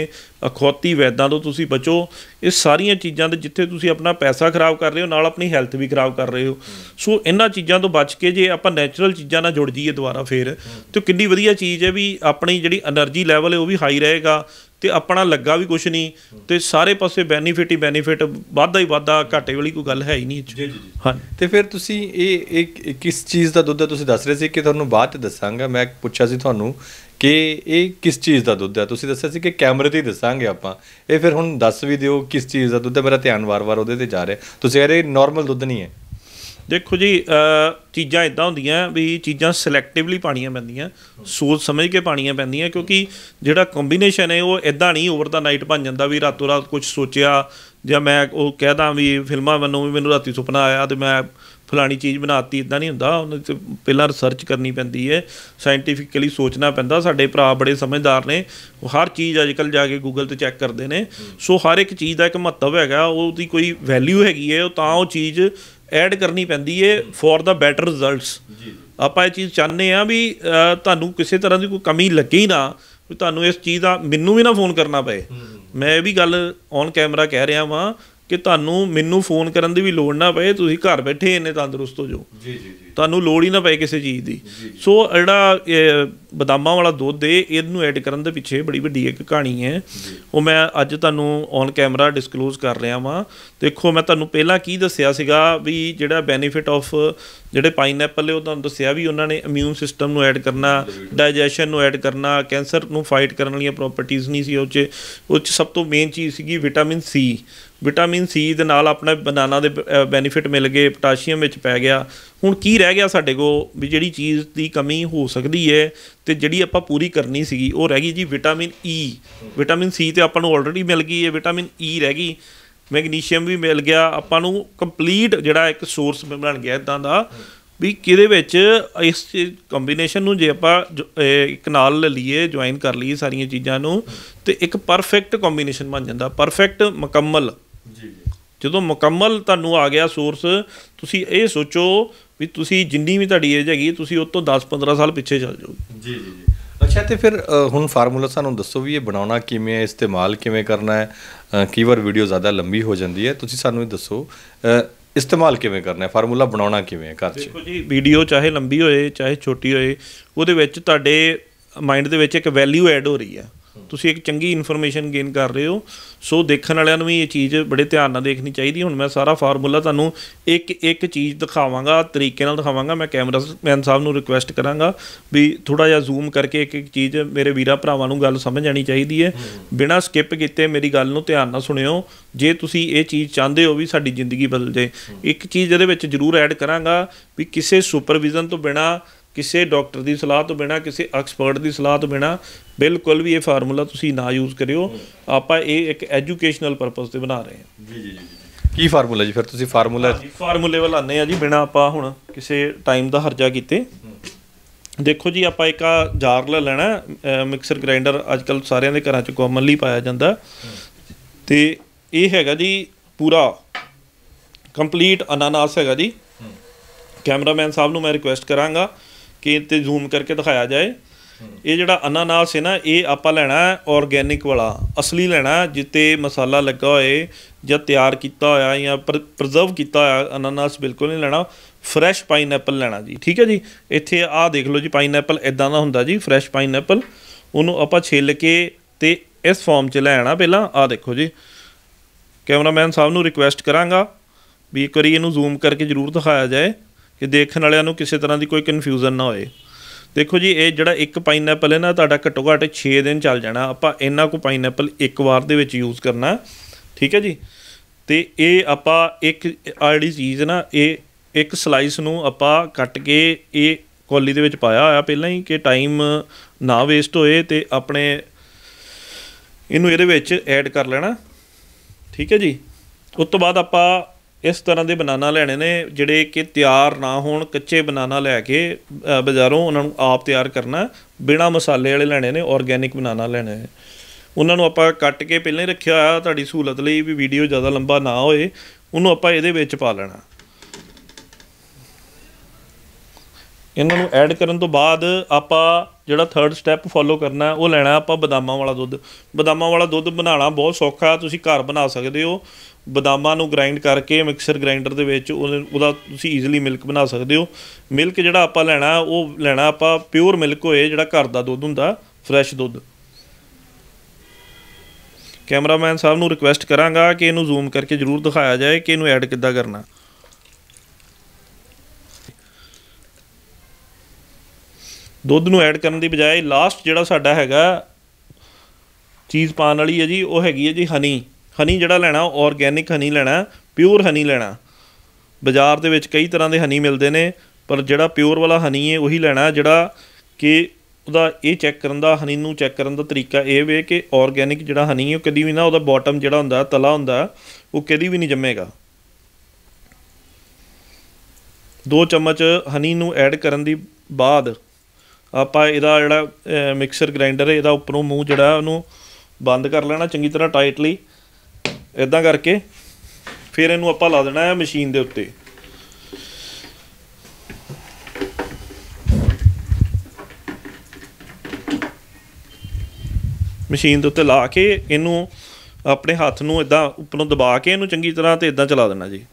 ਅਖੌਤੀ ਵੈਦਾਂ ਤੋਂ ਤੁਸੀਂ ਬਚੋ ਇਹ ਸਾਰੀਆਂ ਚੀਜ਼ਾਂ ਦੇ ਜਿੱਥੇ ਤੁਸੀਂ ਆਪਣਾ ਪੈਸਾ ਖਰਾਬ ਕਰ ਰਹੇ ਹੋ ਨਾਲ ਆਪਣੀ ਹੈਲਥ ਵੀ ਖਰਾਬ ਕਰ ਰਹੇ ਹੋ ਸੋ ਇਹਨਾਂ ਚੀਜ਼ਾਂ ਤੋਂ ਬਚ ਕੇ ਜੇ ਆਪਾਂ ਨੈਚੁਰਲ ਚੀਜ਼ਾਂ ਨਾਲ ਜੁੜ ਜਾਈਏ ਦੁਬਾਰਾ ਫੇਰ ਤੇ ਕਿੰਨੀ ਵਧੀਆ ਚੀਜ਼ ਹੈ ਵੀ ਆਪਣੀ ਜਿਹੜੀ એનર્ਜੀ ਲੈਵਲ ਹੈ ਉਹ ਵੀ ਹਾਈ ਰਹੇਗਾ ਤੇ ਆਪਣਾ ਲੱਗਾ ਵੀ ਕੁਝ ਨਹੀਂ ਤੇ ਸਾਰੇ ਪਾਸੇ ਬੈਨੀਫਿਟ ਹੀ ਬੈਨੀਫਿਟ ਵਾਧਾ ਹੀ ਵਾਧਾ ਘਾਟੇ ਵਾਲੀ ਕੋਈ ਗੱਲ ਹੈ ਹੀ ਨਹੀਂ ਜੀ ਜੀ ਹਾਂ ਤੇ ਫਿਰ ਤੁਸੀਂ ਇਹ ਇਹ ਕਿਸ ਚੀਜ਼ ਦਾ ਦੁੱਧ ਹੈ ਤੁਸੀਂ ਦੱਸ ਰਹੇ ਸੀ ਕਿ ਤੁਹਾਨੂੰ ਬਾਅਦ ਤੇ ਦੱਸਾਂਗਾ ਮੈਂ ਪੁੱਛਿਆ ਸੀ ਤੁਹਾਨੂੰ ਕਿ ਇਹ ਕਿਸ ਚੀਜ਼ ਦਾ ਦੁੱਧ ਹੈ ਤੁਸੀਂ ਦੱਸਿਆ ਸੀ ਕਿ ਕੈਮਰੇ ਤੇ ਦੱਸਾਂਗੇ ਆਪਾਂ ਇਹ ਫਿਰ ਹੁਣ ਦੱਸ ਵੀ ਦਿਓ ਕਿਸ ਚੀਜ਼ ਦਾ ਦੁੱਧ ਹੈ ਮੇਰਾ ਧਿਆਨ ਵਾਰ-ਵਾਰ ਉਹਦੇ ਤੇ ਜਾ ਰਿਹਾ ਤੁਸੀਂ ਕਹ ਰਹੇ ਨਾਰਮਲ ਦੁੱਧ ਨਹੀਂ ਹੈ ਦੇਖੋ ਜੀ ਚੀਜ਼ਾਂ ਇਦਾਂ ਹੁੰਦੀਆਂ ਵੀ ਚੀਜ਼ਾਂ ਸਿਲੈਕਟਿਵਲੀ ਪਾਣੀਆਂ ਪੈਂਦੀਆਂ ਸੋਚ ਸਮਝ ਕੇ ਪਾਣੀਆਂ ਪੈਂਦੀਆਂ ਕਿਉਂਕਿ ਜਿਹੜਾ ਕੰਬੀਨੇਸ਼ਨ ਹੈ ਉਹ ਇਦਾਂ ਨਹੀਂ ਓਵਰ ਦਾ ਨਾਈਟ ਬਣ ਜਾਂਦਾ ਵੀ ਰਾਤੋਂ ਰਾਤ ਕੁਝ ਸੋਚਿਆ ਜਾਂ ਮੈਂ ਉਹ ਕਹਿਦਾ ਵੀ ਫਿਲਮਾਂ ਵੱਲੋਂ ਵੀ ਮੈਨੂੰ ਰਾਤੀ ਸੁਪਨਾ ਆਇਆ ਤੇ ਮੈਂ ਫਲਾਣੀ ਚੀਜ਼ ਬਣਾਤੀ ਇਦਾਂ ਨਹੀਂ ਹੁੰਦਾ ਉਹਨਾਂ ਤੇ ਪਹਿਲਾਂ ਰਿਸਰਚ ਕਰਨੀ ਪੈਂਦੀ ਹੈ ਸਾਇੰਟੀਫਿਕਲੀ ਸੋਚਣਾ ਪੈਂਦਾ ਸਾਡੇ ਭਰਾ ਬੜੇ ਸਮਝਦਾਰ ਨੇ ਉਹ ਹਰ ਚੀਜ਼ ਅੱਜਕੱਲ ਜਾ ਕੇ ਗੂਗਲ ਤੇ ਚੈੱਕ ਕਰਦੇ ਨੇ ਸੋ ਹਰ ਇੱਕ ਚੀਜ਼ ਦਾ ਇੱਕ ਮਹੱਤਵ ਹੈਗਾ ਉਹਦੀ ਕੋਈ ਵੈਲਿਊ ਹੈਗੀ ਹੈ ਉਹ ਤਾਂ ਉਹ ਚੀਜ਼ ਐਡ ਕਰਨੀ ਪੈਂਦੀ ਏ ਫॉर ਦਾ ਬੈਟਰ ਰਿਜ਼ਲਟਸ ਆਪਾਂ ਇਹ ਚੀਜ਼ ਚਾਹੁੰਦੇ ਆ ਵੀ ਤੁਹਾਨੂੰ ਕਿਸੇ ਤਰ੍ਹਾਂ ਦੀ ਕੋਈ ਕਮੀ ਲੱਗੇ ਨਾ ਵੀ ਤੁਹਾਨੂੰ ਇਸ ਚੀਜ਼ ਦਾ ਮੈਨੂੰ ਵੀ ਨਾ ਫੋਨ ਕਰਨਾ ਪਏ ਮੈਂ ਇਹ ਵੀ ਗੱਲ ਔਨ ਕੈਮਰਾ ਕਹਿ ਰਿਹਾ ਵਾਂ ਕਿ ਤੁਹਾਨੂੰ ਮੈਨੂੰ ਫੋਨ ਕਰਨ ਦੀ ਵੀ ਲੋੜ ਨਾ ਪਏ ਤੁਸੀਂ ਘਰ ਬੈਠੇ ਇੰਨੇ ਤੰਦਰੁਸਤ ਹੋ ਜਾਓ ਜੀ ਜੀ ਜੀ ਤੁਹਾਨੂੰ ਲੋੜ ਹੀ ਨਾ ਪਏ ਕਿਸੇ ਚੀਜ਼ ਦੀ ਸੋ ਜਿਹੜਾ ਬਦਾਮਾਂ ਵਾਲਾ ਦੁੱਧ ਏ ਇਹਨੂੰ ਐਡ ਕਰਨ ਦੇ ਪਿੱਛੇ ਬੜੀ ਵੱਡੀ ਇੱਕ ਕਹਾਣੀ ਹੈ ਉਹ ਮੈਂ ਅੱਜ ਤੁਹਾਨੂੰ ਔਨ ਕੈਮਰਾ ਡਿਸਕਲੋਜ਼ ਕਰ ਰਿਹਾ ਵਾਂ ਦੇਖੋ ਮੈਂ ਤੁਹਾਨੂੰ ਪਹਿਲਾਂ ਕੀ ਦੱਸਿਆ ਸੀਗਾ ਵੀ ਜਿਹੜਾ ਬੈਨੀਫਿਟ ਆਫ ਜਿਹੜੇ ਪਾਈਨਐਪਲ ਉਹ ਤੁਹਾਨੂੰ ਦੱਸਿਆ ਵੀ ਉਹਨਾਂ ਨੇ ਇਮਿਊਨ ਸਿਸਟਮ ਨੂੰ ਐਡ ਕਰਨਾ ਡਾਈਜੈਸ਼ਨ ਨੂੰ ਐਡ ਕਰਨਾ ਕੈਂਸਰ ਨੂੰ ਫਾਈਟ ਕਰਨ ਵਾਲੀਆਂ ਪ੍ਰੋਪਰਟੀਆਂ ਨਹੀਂ ਸੀ ਉਹ ਚ ਉਹ ਚ ਸਭ ਤੋਂ ਮੇਨ ਚੀਜ਼ ਸੀਗੀ ਵਿਟਾਮਿਨ ਸੀ ਵਿਟਾਮਿਨ ਸੀ ਦੇ ਨਾਲ ਆਪਣਾ ਬਨਾਨਾ ਦੇ ਬੈਨੀਫਿਟ ਮਿਲ ਗਏ ਪੋਟਾਸ਼ੀਅਮ ਵਿੱਚ ਪੈ ਗਿਆ ਹੁਣ ਕੀ ਰਹਿ ਗਿਆ ਸਾਡੇ ਕੋਲ ਵੀ ਜਿਹੜੀ ਚੀਜ਼ ਦੀ ਕਮੀ ਹੋ ਸਕਦੀ ਹੈ ਤੇ ਜਿਹੜੀ ਆਪਾਂ ਪੂਰੀ ਕਰਨੀ ਸੀਗੀ ਉਹ ਰਹਿ ਗਈ ਜੀ vitamin E e। Vitamin C ਤੇ ਆਪਾਂ ਨੂੰ ਆਲਰੇਡੀ ਮਿਲ ਗਈ ਹੈ ਵਿਟਾਮਿਨ ਈ e ਰਹਿ ਗਈ ਮੈਗਨੀਸ਼ੀਅਮ ਵੀ ਮਿਲ ਗਿਆ ਆਪਾਂ ਨੂੰ ਕੰਪਲੀਟ ਜਿਹੜਾ ਇੱਕ ਸੋਰਸ ਬਣ ਗਿਆ ਇਦਾਂ ਦਾ ਵੀ ਕਿਹਦੇ ਵਿੱਚ ਇਸ ਕੰਬੀਨੇਸ਼ਨ ਨੂੰ ਜੇ ਆਪਾਂ ਇੱਕ ਨਾਲ ਲਈਏ ਜੁਆਇਨ ਕਰ ਲਈਏ ਸਾਰੀਆਂ ਚੀਜ਼ਾਂ ਨੂੰ ਤੇ ਇੱਕ ਪਰਫੈਕਟ ਕੰਬੀਨੇਸ਼ਨ ਬਣ ਜਾਂਦਾ ਪਰਫੈਕਟ ਮੁਕੰਮਲ ਜੀ ਜਦੋਂ ਮੁਕੰਮਲ ਤੁਹਾਨੂੰ ਆ ਗਿਆ ਸੋਰਸ ਤੁਸੀਂ ਇਹ ਸੋਚੋ ਵੀ ਤੁਸੀਂ ਜਿੰਨੀ ਵੀ ਤੁਹਾਡੀ ਏਜ ਹੈਗੀ ਤੁਸੀਂ ਉਸ ਤੋਂ 10-15 ਸਾਲ ਪਿੱਛੇ ਚੱਲ ਜਾਓ ਜੀ ਜੀ ਜੀ ਅੱਛਾ ਤੇ ਫਿਰ ਹੁਣ ਫਾਰਮੂਲਾ ਸਾਨੂੰ ਦੱਸੋ ਵੀ ਇਹ ਬਣਾਉਣਾ ਕਿਵੇਂ ਹੈ ਇਸਤੇਮਾਲ ਕਿਵੇਂ ਕਰਨਾ ਹੈ ਕਈ ਵਾਰ ਵੀਡੀਓ ਜ਼ਿਆਦਾ ਲੰਬੀ ਹੋ ਜਾਂਦੀ ਹੈ ਤੁਸੀਂ ਸਾਨੂੰ ਇਹ ਦੱਸੋ ਇਸਤੇਮਾਲ ਕਿਵੇਂ ਕਰਨਾ ਹੈ ਫਾਰਮੂਲਾ ਬਣਾਉਣਾ ਕਿਵੇਂ ਹੈ ਘਰ 'ਚ ਦੇਖੋ ਜੀ ਵੀਡੀਓ ਚਾਹੇ ਲੰਬੀ ਹੋਏ ਚਾਹੇ ਛੋਟੀ ਹੋਏ ਉਹਦੇ ਵਿੱਚ ਤੁਹਾਡੇ ਮਾਈਂਡ ਦੇ ਵਿੱਚ ਇੱਕ ਵੈਲਿਊ ਐਡ ਹੋ ਰਹੀ ਹੈ ਤੁਸੀਂ ਇੱਕ ਚੰਗੀ ਇਨਫੋਰਮੇਸ਼ਨ ਗੇਨ ਕਰ ਰਹੇ ਹੋ ਸੋ ਦੇਖਣ ਵਾਲਿਆਂ ਨੂੰ ਵੀ ਇਹ ਚੀਜ਼ ਬੜੇ ਧਿਆਨ ਨਾਲ ਦੇਖਣੀ ਚਾਹੀਦੀ ਹੁਣ ਮੈਂ ਸਾਰਾ ਫਾਰਮੂਲਾ ਤੁਹਾਨੂੰ ਇੱਕ ਇੱਕ ਚੀਜ਼ ਦਿਖਾਵਾਂਗਾ ਤਰੀਕੇ ਨਾਲ ਦਿਖਾਵਾਂਗਾ ਮੈਂ ਕੈਮਰਾ ਮੈਨ ਸਾਹਿਬ ਨੂੰ ਰਿਕੁਐਸਟ ਕਰਾਂਗਾ ਵੀ ਥੋੜਾ ਜਿਹਾ ਜ਼ੂਮ ਕਰਕੇ ਇੱਕ ਇੱਕ ਚੀਜ਼ ਮੇਰੇ ਵੀਰਾ ਭਰਾਵਾਂ ਨੂੰ ਗੱਲ ਸਮਝ ਆਣੀ ਚਾਹੀਦੀ ਹੈ ਬਿਨਾਂ ਸਕਿਪ ਕੀਤੇ ਮੇਰੀ ਗੱਲ ਨੂੰ ਧਿਆਨ ਨਾਲ ਸੁਣਿਓ ਜੇ ਤੁਸੀਂ ਇਹ ਚੀਜ਼ ਚਾਹੁੰਦੇ ਹੋ ਵੀ ਸਾਡੀ ਜ਼ਿੰਦਗੀ ਬਦਲ ਜਾਏ ਇੱਕ ਚੀਜ਼ ਇਹਦੇ ਵਿੱਚ ਜ਼ਰੂਰ ਐਡ ਕਰਾਂਗਾ ਵੀ ਕਿਸੇ ਸੁਪਰਵਿਜ਼ਨ ਤੋਂ ਬਿਨਾਂ ਕਿਸੇ ਡਾਕਟਰ ਦੀ ਸਲਾਹ ਤੋਂ ਬਿਨਾ ਕਿਸੇ ਐਕਸਪਰਟ ਦੀ ਸਲਾਹ ਤੋਂ ਬਿਨਾ ਬਿਲਕੁਲ ਵੀ ਇਹ ਫਾਰਮੂਲਾ ਤੁਸੀਂ ਨਾ ਯੂਜ਼ ਕਰਿਓ ਆਪਾਂ ਇਹ ਇੱਕ ਐਜੂਕੇਸ਼ਨਲ ਪਰਪਸ ਤੇ ਬਣਾ ਰਹੇ ਹਾਂ ਜੀ ਜੀ ਜੀ ਕੀ ਫਾਰਮੂਲਾ ਜੀ ਫਿਰ ਤੁਸੀਂ ਫਾਰਮੂਲਾ ਫਾਰਮੂਲੇ ਵਾਲਾ ਨਹੀਂ ਆ ਜੀ ਬਿਨਾ ਆਪਾਂ ਹੁਣ ਕਿਸੇ ਟਾਈਮ ਦਾ ਖਰਚਾ ਕੀਤੇ ਦੇਖੋ ਜੀ ਆਪਾਂ ਇੱਕ ਆ ਜਾਰ ਲੈ ਲੈਣਾ ਮਿਕਸਰ ਗ੍ਰਾਈਂਡਰ ਅੱਜ ਕੱਲ ਸਾਰਿਆਂ ਦੇ ਘਰਾਂ 'ਚ ਕਾਮਨਲੀ ਪਾਇਆ ਜਾਂਦਾ ਤੇ ਇਹ ਹੈਗਾ ਜੀ ਪੂਰਾ ਕੰਪਲੀਟ ਅਨਾਨਾਸ ਹੈਗਾ ਜੀ ਕੈਮਰਾਮੈਨ ਸਾਹਿਬ ਨੂੰ ਮੈਂ ਰਿਕੁਐਸਟ ਕਰਾਂਗਾ ਕਿ ਤੇ ਜ਼ੂਮ ਕਰਕੇ ਦਿਖਾਇਆ ਜਾਏ ਇਹ ਜਿਹੜਾ ਅਨਾਨਾਸ ਹੈ ਨਾ ਇਹ ਆਪਾਂ ਲੈਣਾ ਹੈ ਆਰਗੈਨਿਕ ਵਾਲਾ ਅਸਲੀ ਲੈਣਾ ਜਿੱਤੇ ਮਸਾਲਾ ਲੱਗਾ ਹੋਏ ਜਾਂ ਤਿਆਰ ਕੀਤਾ ਹੋਇਆ ਜਾਂ ਪ੍ਰੀਜ਼ਰਵ ਕੀਤਾ ਹੋਇਆ ਅਨਾਨਾਸ ਬਿਲਕੁਲ ਨਹੀਂ ਲੈਣਾ ਫਰੈਸ਼ ਪਾਈਨੈਪਲ ਲੈਣਾ ਜੀ ਠੀਕ ਹੈ ਜੀ ਇੱਥੇ ਆਹ ਦੇਖ ਲਓ ਜੀ ਪਾਈਨੈਪਲ ਇਦਾਂ ਦਾ ਹੁੰਦਾ ਜੀ ਫਰੈਸ਼ ਪਾਈਨੈਪਲ ਉਹਨੂੰ ਆਪਾਂ ਛਿੱਲ ਕੇ ਤੇ ਇਸ ਫਾਰਮ 'ਚ ਲੈਣਾ ਪਹਿਲਾਂ ਆਹ ਦੇਖੋ ਜੀ ਕੈਮਰਾਮੈਨ ਸਾਹਿਬ ਨੂੰ ਰਿਕੁਐਸਟ ਕਰਾਂਗਾ ਵੀ ਇੱਕ ਵਾਰੀ ਇਹਨੂੰ ਜ਼ੂਮ ਕਰਕੇ ਜ਼ਰੂਰ ਦਿਖਾਇਆ ਜਾਏ ਕਿ ਦੇਖਣ ਵਾਲਿਆਂ ਨੂੰ ਕਿਸੇ ਤਰ੍ਹਾਂ ਦੀ ਕੋਈ ਕਨਫਿਊਜ਼ਨ ਨਾ ਹੋਏ ਦੇਖੋ ਜੀ ਇਹ ਜਿਹੜਾ ਇੱਕ ਪਾਈਨਐਪਲ ਹੈ ਨਾ ਤੁਹਾਡਾ ਘੱਟੋ ਘੱਟ 6 ਦਿਨ ਚੱਲ ਜਾਣਾ ਆਪਾਂ ਇੰਨਾ ਕੋ ਪਾਈਨਐਪਲ ਇੱਕ ਵਾਰ ਦੇ ਵਿੱਚ ਯੂਜ਼ ਕਰਨਾ ਠੀਕ ਹੈ ਜੀ ਤੇ ਇਹ ਆਪਾਂ ਇੱਕ ਆੜੀ ਚੀਜ਼ ਨਾ ਇਹ ਇੱਕ ਸਲਾਈਸ ਨੂੰ ਆਪਾਂ ਕੱਟ ਕੇ ਇਹ ਕੋਲੀ ਦੇ ਵਿੱਚ ਪਾਇਆ ਹੋਇਆ ਪਹਿਲਾਂ ਹੀ ਕਿ ਟਾਈਮ ਨਾ ਵੇਸਟ ਹੋਏ ਤੇ ਆਪਣੇ ਇਹਨੂੰ ਇਹਦੇ ਵਿੱਚ ਐਡ ਕਰ ਲੈਣਾ ਠੀਕ ਹੈ ਜੀ ਉਸ ਤੋਂ ਬਾਅਦ ਆਪਾਂ ਇਸ ਤਰ੍ਹਾਂ ਦੇ ਬਨਾਨਾ ਲੈਣੇ ਨੇ ਜਿਹੜੇ ਕਿ ਤਿਆਰ ਨਾ ਹੋਣ ਕੱਚੇ ਬਨਾਨਾ ਲੈ ਕੇ ਬਾਜ਼ਾਰੋਂ ਉਹਨਾਂ ਨੂੰ ਆਪ ਤਿਆਰ ਕਰਨਾ ਬਿਨਾ ਮਸਾਲੇ ਵਾਲੇ ਲੈਣੇ ਨੇ ਆਰਗੈਨਿਕ ਬਨਾਨਾ ਲੈਣੇ ਨੇ ਉਹਨਾਂ ਨੂੰ ਆਪਾਂ ਕੱਟ ਕੇ ਪਹਿਲਾਂ ਹੀ ਰੱਖਿਆ ਹੋਇਆ ਤੁਹਾਡੀ ਸਹੂਲਤ ਲਈ ਵੀ ਵੀਡੀਓ ਜ਼ਿਆਦਾ ਲੰਬਾ ਨਾ ਹੋਏ ਉਹਨੂੰ ਆਪਾਂ ਇਹਦੇ ਵਿੱਚ ਪਾ ਲੈਣਾ ਇਹਨਾਂ ਨੂੰ ਐਡ ਕਰਨ ਤੋਂ ਬਾਅਦ ਆਪਾਂ ਜਿਹੜਾ ਥਰਡ ਸਟੈਪ ਫੋਲੋ ਕਰਨਾ ਉਹ ਲੈਣਾ ਆਪਾਂ ਬਦਾਮਾਂ ਵਾਲਾ ਦੁੱਧ ਬਦਾਮਾਂ ਵਾਲਾ ਦੁੱਧ ਬਣਾਉਣਾ ਬਹੁਤ ਸੌਖਾ ਤੁਸੀਂ ਘਰ ਬਣਾ ਸਕਦੇ ਹੋ ਬਦਾਮਾਂ ਨੂੰ ਗ੍ਰਾਈਂਡ ਕਰਕੇ ਮਿਕਸਰ ਗ੍ਰਾਈਂਡਰ ਦੇ ਵਿੱਚ ਉਹਦਾ ਤੁਸੀਂ ਈਜ਼ੀਲੀ ਮਿਲਕ ਬਣਾ ਸਕਦੇ ਹੋ ਮਿਲਕ ਜਿਹੜਾ ਆਪਾਂ ਲੈਣਾ ਉਹ ਲੈਣਾ ਆਪਾਂ ਪਿਓਰ ਮਿਲਕ ਹੋਏ ਜਿਹੜਾ ਘਰ ਦਾ ਦੁੱਧ ਹੁੰਦਾ ਫਰੈਸ਼ ਦੁੱਧ ਕੈਮਰਾਮੈਨ ਸਾਹਿਬ ਨੂੰ ਰਿਕੁਐਸਟ ਕਰਾਂਗਾ ਕਿ ਇਹਨੂੰ ਜ਼ੂਮ ਕਰਕੇ ਜ਼ਰੂਰ ਦਿਖਾਇਆ ਜਾਏ ਕਿ ਇਹਨੂੰ ਐਡ ਕਿੱਦਾਂ ਕਰਨਾ ਦੁੱਧ ਨੂੰ ਐਡ ਕਰਨ ਦੀ ਬਜਾਏ ਲਾਸਟ ਜਿਹੜਾ ਸਾਡਾ ਹੈਗਾ ਚੀਜ਼ ਪਾਣ ਵਾਲੀ ਹੈ ਜੀ ਉਹ ਹੈਗੀ ਹੈ ਜੀ ਹਨੀ ਹਨੀ ਜਿਹੜਾ ਲੈਣਾ ਉਹ ਆਰਗੈਨਿਕ ਹਨੀ ਲੈਣਾ ਪਿਓਰ ਹਨੀ ਲੈਣਾ ਬਾਜ਼ਾਰ ਦੇ ਵਿੱਚ ਕਈ ਤਰ੍ਹਾਂ ਦੇ ਹਨੀ ਮਿਲਦੇ ਨੇ ਪਰ ਜਿਹੜਾ ਪਿਓਰ ਵਾਲਾ ਹਨੀ ਹੈ ਉਹੀ ਲੈਣਾ ਜਿਹੜਾ ਕਿ ਉਹਦਾ ਇਹ ਚੈੱਕ ਕਰਨ ਦਾ ਹਨੀ ਨੂੰ ਚੈੱਕ ਕਰਨ ਦਾ ਤਰੀਕਾ ਇਹ ਵੇ ਕਿ ਆਰਗੈਨਿਕ ਜਿਹੜਾ ਹਨੀ ਹੈ ਉਹ ਕਦੀ ਵੀ ਨਾ ਉਹਦਾ ਬਾਟਮ ਜਿਹੜਾ ਹੁੰਦਾ ਤਲਾ ਹੁੰਦਾ ਉਹ ਕਦੀ ਵੀ ਨਹੀਂ ਜੰਮੇਗਾ ਦੋ ਚਮਚ ਹਨੀ ਨੂੰ ਐਡ ਕਰਨ ਦੀ ਬਾਅਦ ਆਪਾਂ ਇਹਦਾ ਜਿਹੜਾ ਮਿਕਸਰ ਗ੍ਰਾਈਂਡਰ ਹੈ ਇਹਦਾ ਉੱਪਰੋਂ ਮੂੰਹ ਜਿਹੜਾ ਉਹਨੂੰ ਬੰਦ ਕਰ ਲੈਣਾ ਚੰਗੀ ਤਰ੍ਹਾਂ ਟਾਈਟਲੀ ਇਦਾਂ ਕਰਕੇ ਫਿਰ ਇਹਨੂੰ ਆਪਾਂ ਲਾ ਦੇਣਾ ਹੈ ਮਸ਼ੀਨ ਦੇ ਉੱਤੇ ਮਸ਼ੀਨ ਦੇ ਉੱਤੇ ਲਾ ਕੇ ਇਹਨੂੰ ਆਪਣੇ ਹੱਥ ਨੂੰ ਇਦਾਂ ਉੱਪਰੋਂ ਦਬਾ ਕੇ ਇਹਨੂੰ ਚੰਗੀ ਤਰ੍ਹਾਂ ਤੇ ਇਦਾਂ ਚਲਾ ਦੇਣਾ ਜੀ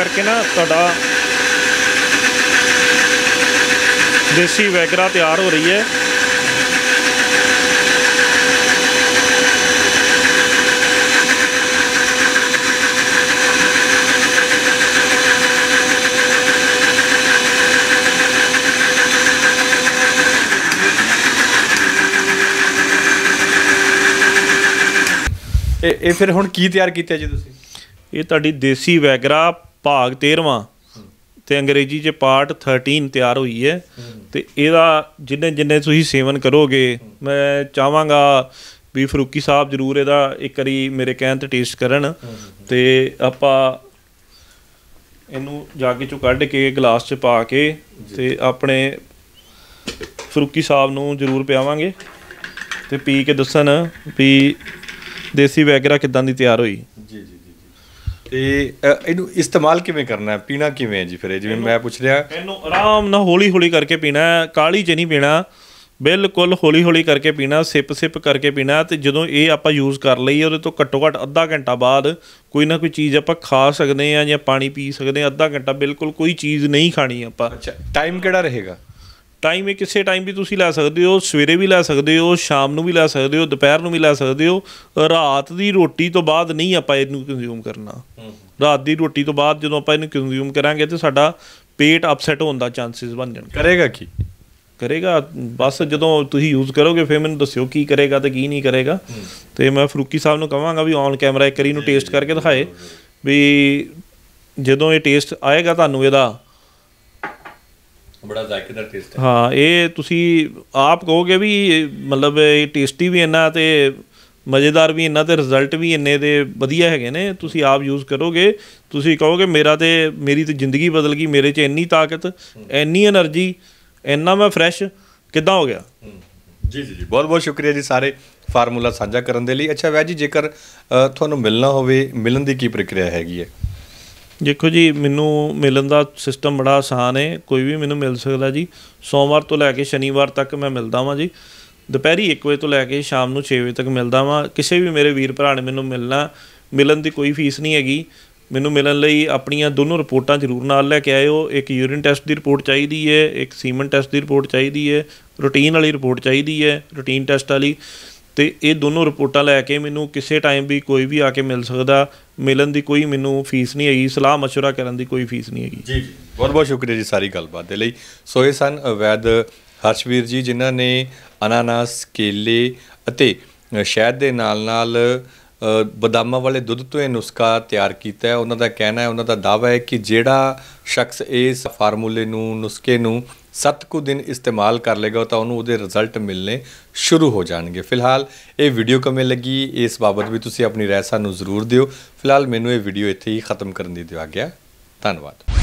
ਕਰਕੇ ਨਾ ਤੁਹਾਡਾ ਦੇਸੀ ਵੈਗਰਾ ਤਿਆਰ ਹੋ ਰਹੀ ਹੈ ਇਹ ਇਹ ਫਿਰ ਹੁਣ ਕੀ ਤਿਆਰ ਕੀਤਾ ਜੀ ਤੁਸੀਂ ਇਹ ਤੁਹਾਡੀ ਦੇਸੀ ਵੈਗਰਾ ਭਾਗ 13ਵਾਂ ਤੇ ਅੰਗਰੇਜ਼ੀ 'ਚ ਪਾਰਟ 13 ਤਿਆਰ ਹੋਈ ਹੈ ਤੇ ਇਹਦਾ ਜਿੰਨੇ ਜਿੰਨੇ ਤੁਸੀਂ ਸੇਵਨ ਕਰੋਗੇ ਮੈਂ ਚਾਹਾਂਗਾ ਵੀ ਫਰੂਕੀ ਸਾਹਿਬ ਜਰੂਰ ਇਹਦਾ ਇੱਕ ਵਾਰੀ ਮੇਰੇ ਕਹਿਣ ਤੇ ਟੇਸਟ ਕਰਨ ਤੇ ਆਪਾਂ ਇਹਨੂੰ ਕੇ ਚੋਂ ਕੱਢ ਕੇ ਗਲਾਸ 'ਚ ਪਾ ਕੇ ਤੇ ਆਪਣੇ ਫਰੂਕੀ ਸਾਹਿਬ ਨੂੰ ਜਰੂਰ ਪਿਆਵਾਂਗੇ ਤੇ ਪੀ ਕੇ ਦੱਸਣ ਵੀ ਦੇਸੀ ਵੈਗਰਾ ਕਿਦਾਂ ਦੀ ਤਿਆਰ ਹੋਈ ਜੀ ਜੀ ਤੇ ਇਹਨੂੰ ਇਸਤੇਮਾਲ ਕਿਵੇਂ ਕਰਨਾ ਹੈ ਪੀਣਾ ਕਿਵੇਂ ਹੈ ਜੀ ਫਿਰ ਜਿਵੇਂ ਮੈਂ ਪੁੱਛ ਰਿਹਾ ਇਹਨੂੰ ਆਰਾਮ ਨਾਲ ਹੌਲੀ ਹੌਲੀ ਕਰਕੇ ਪੀਣਾ ਹੈ ਕਾਲੀ ਚ ਨਹੀਂ ਪੀਣਾ ਬਿਲਕੁਲ ਹੌਲੀ ਹੌਲੀ ਕਰਕੇ ਪੀਣਾ ਸਿਪ ਸਿਪ ਕਰਕੇ ਪੀਣਾ ਤੇ ਜਦੋਂ ਇਹ ਆਪਾਂ ਯੂਜ਼ ਕਰ ਲਈਏ ਉਹਦੇ ਤੋਂ ਘੱਟੋ ਘੱਟ ਅੱਧਾ ਘੰਟਾ ਬਾਅਦ ਕੋਈ ਨਾ ਕੋਈ ਚੀਜ਼ ਆਪਾਂ ਖਾ ਸਕਦੇ ਆ ਜਾਂ ਪਾਣੀ ਪੀ ਸਕਦੇ ਆ ਅੱਧਾ ਘੰਟਾ ਬਿਲਕੁਲ ਕੋਈ ਚੀਜ਼ ਨਹੀਂ ਖਾਣੀ ਆਪਾਂ ਅੱਛਾ ਟਾਈਮ ਕਿਹੜਾ ਰਹੇਗਾ ਟਾਈਮ ਇਹ ਕਿਸੇ ਟਾਈਮ ਵੀ ਤੁਸੀਂ ਲੈ ਸਕਦੇ ਹੋ ਸਵੇਰੇ ਵੀ ਲੈ ਸਕਦੇ ਹੋ ਸ਼ਾਮ ਨੂੰ ਵੀ ਲੈ ਸਕਦੇ ਹੋ ਦੁਪਹਿਰ ਨੂੰ ਵੀ ਲੈ ਸਕਦੇ ਹੋ ਰਾਤ ਦੀ ਰੋਟੀ ਤੋਂ ਬਾਅਦ ਨਹੀਂ ਆਪਾਂ ਇਹਨੂੰ ਕੰਜ਼ਿਊਮ ਕਰਨਾ ਰਾਤ ਦੀ ਰੋਟੀ ਤੋਂ ਬਾਅਦ ਜਦੋਂ ਆਪਾਂ ਇਹਨੂੰ ਕੰਜ਼ਿਊਮ ਕਰਾਂਗੇ ਤੇ ਸਾਡਾ ਪੇਟ ਅਪਸੈਟ ਹੋਣ ਦਾ ਚਾਂਸਸ ਬਣ ਜਾਣਗੇ ਕਰੇਗਾ ਕੀ ਕਰੇਗਾ ਬਸ ਜਦੋਂ ਤੁਸੀਂ ਯੂਜ਼ ਕਰੋਗੇ ਫਿਰ ਮੈਨੂੰ ਦੱਸਿਓ ਕੀ ਕਰੇਗਾ ਤੇ ਕੀ ਨਹੀਂ ਕਰੇਗਾ ਤੇ ਮੈਂ ਫਰੂਕੀ ਸਾਹਿਬ ਨੂੰ ਕਹਾਂਗਾ ਵੀ ਔਨ ਕੈਮਰਾ ਇੱਕ ਵਾਰੀ ਨੂੰ ਟੇਸਟ ਕਰਕੇ ਦਿਖਾਏ ਵੀ ਜਦੋਂ ਇਹ ਟੇਸਟ ਆਏਗਾ ਤੁਹਾਨੂੰ ਇਹਦਾ ਬੜਾ ਜ਼ਾਇਕੇਦਾਰ ਟੇਸਟ ਹੈ ਹਾਂ ਇਹ ਤੁਸੀਂ ਆਪ ਕਹੋਗੇ ਵੀ ਮਤਲਬ ਇਹ ਟੇਸਟੀ ਵੀ ਇੰਨਾ ਤੇ ਮਜ਼ੇਦਾਰ ਵੀ ਇੰਨਾ ਤੇ ਰਿਜ਼ਲਟ ਵੀ ਇੰਨੇ ਦੇ ਵਧੀਆ ਹੈਗੇ ਨੇ ਤੁਸੀਂ ਆਪ ਯੂਜ਼ ਕਰੋਗੇ ਤੁਸੀਂ ਕਹੋਗੇ ਮੇਰਾ ਤੇ ਮੇਰੀ ਤੇ ਜ਼ਿੰਦਗੀ ਬਦਲ ਗਈ ਮੇਰੇ 'ਚ ਇੰਨੀ ਤਾਕਤ ਇੰਨੀ એનર્ਜੀ ਇੰਨਾ ਮੈਂ ਫਰੈਸ਼ ਕਿੱਦਾਂ ਹੋ ਗਿਆ ਜੀ ਜੀ ਜੀ ਬਹੁਤ ਬਹੁਤ ਸ਼ੁਕਰੀਆ ਜੀ ਸਾਰੇ ਫਾਰਮੂਲਾ ਸਾਂਝਾ ਕਰਨ ਦੇ ਲਈ ਅੱਛਾ ਵੈਜ ਜੀ ਜੇਕਰ ਤੁਹਾਨੂੰ ਮਿਲਣਾ ਹੋਵੇ ਮਿਲਣ ਦੀ ਕੀ ਪ੍ਰਕਿਰਿਆ ਹੈਗੀ ਹੈ ਦੇਖੋ ਜੀ ਮੈਨੂੰ ਮਿਲਣ ਦਾ ਸਿਸਟਮ ਬੜਾ ਆਸਾਨ ਹੈ ਕੋਈ ਵੀ ਮੈਨੂੰ ਮਿਲ ਸਕਦਾ ਜੀ ਸੋਮਵਾਰ ਤੋਂ ਲੈ ਕੇ ਸ਼ਨੀਵਾਰ ਤੱਕ ਮੈਂ ਮਿਲਦਾ ਵਾਂ ਜੀ ਦੁਪਹਿਰੀ 1 ਵਜੇ ਤੋਂ ਲੈ ਕੇ ਸ਼ਾਮ ਨੂੰ 6 ਵਜੇ ਤੱਕ ਮਿਲਦਾ ਵਾਂ ਕਿਸੇ ਵੀ ਮੇਰੇ ਵੀਰ ਭਰਾ ਨੇ ਮੈਨੂੰ ਮਿਲਣਾ ਮਿਲਣ ਦੀ ਕੋਈ ਫੀਸ ਨਹੀਂ ਹੈਗੀ ਮੈਨੂੰ ਮਿਲਣ ਲਈ ਆਪਣੀਆਂ ਦੋਨੋਂ ਰਿਪੋਰਟਾਂ ਜ਼ਰੂਰ ਨਾਲ ਲੈ ਕੇ ਆਇਓ ਇੱਕ ਯੂਰਿਨ ਟੈਸਟ ਦੀ ਰਿਪੋਰਟ ਚਾਹੀਦੀ ਹੈ ਇੱਕ ਸੀਮਨ ਟੈਸਟ ਦੀ ਰਿਪੋਰਟ ਚਾਹੀਦੀ ਹੈ ਰੂਟੀਨ ਵਾਲੀ ਰਿਪੋਰਟ ਚਾਹੀਦੀ ਹੈ ਰੂਟੀਨ ਟੈਸਟ ਵਾਲੀ ਤੇ ਇਹ ਦੋਨੋਂ ਰਿਪੋਰਟਾਂ ਲੈ ਕੇ ਮੈਨੂੰ ਕਿਸੇ ਟਾਈਮ ਵੀ ਕੋਈ ਵੀ ਆ ਕੇ ਮਿਲ ਸਕਦਾ ਮਿਲਣ ਦੀ ਕੋਈ ਮੈਨੂੰ ਫੀਸ ਨਹੀਂ ਹੈਗੀ ਸਲਾਹ مشورہ ਕਰਨ ਦੀ ਕੋਈ ਫੀਸ ਨਹੀਂ ਹੈਗੀ ਜੀ ਜੀ ਬਹੁਤ ਬਹੁਤ ਸ਼ੁਕਰੀਆ ਜੀ ਸਾਰੀ ਗੱਲਬਾਤ ਦੇ ਲਈ ਸੋ ਇਹ ਸਨ ਅਵੈਦ ਹਰਸ਼ਵੀਰ ਜੀ ਜਿਨ੍ਹਾਂ ਨੇ ਅਨਾਨਾਸ ਕੇਲੇ ਅਤੇ ਸ਼ਹਿਦ ਦੇ ਨਾਲ-ਨਾਲ ਬਦਾਮਾਂ ਵਾਲੇ ਦੁੱਧ ਤੋਂ ਇਹ ਨੁਸਖਾ ਤਿਆਰ ਕੀਤਾ ਹੈ ਉਹਨਾਂ ਦਾ ਕਹਿਣਾ ਹੈ ਉਹਨਾਂ ਦਾ ਦਾਅਵਾ ਹੈ ਕਿ ਜਿਹੜਾ ਸ਼ਖਸ ਇਸ ਫਾਰਮੂਲੇ ਨੂੰ ਨੁਸਖੇ ਨੂੰ 7 ਕੁ ਦਿਨ ਇਸਤੇਮਾਲ ਕਰ ਲੇਗਾ ਤਾਂ ਉਹਨੂੰ ਉਹਦੇ ਰਿਜ਼ਲਟ ਮਿਲਨੇ ਸ਼ੁਰੂ ਹੋ ਜਾਣਗੇ ਫਿਲਹਾਲ ਇਹ ਵੀਡੀਓ ਕਮੇ ਲੱਗੀ ਇਸ ਬਾਬਤ ਵੀ ਤੁਸੀਂ ਆਪਣੀ ਰਾਏ ਸਾਨੂੰ ਜ਼ਰੂਰ ਦਿਓ ਫਿਲਹਾਲ ਮੈਨੂੰ ਇਹ ਵੀਡੀਓ ਇੱਥੇ ਹੀ ਖਤਮ ਕਰਨ ਦੀ ਦਿਵਾ ਆਗਿਆ ਧੰਨਵਾਦ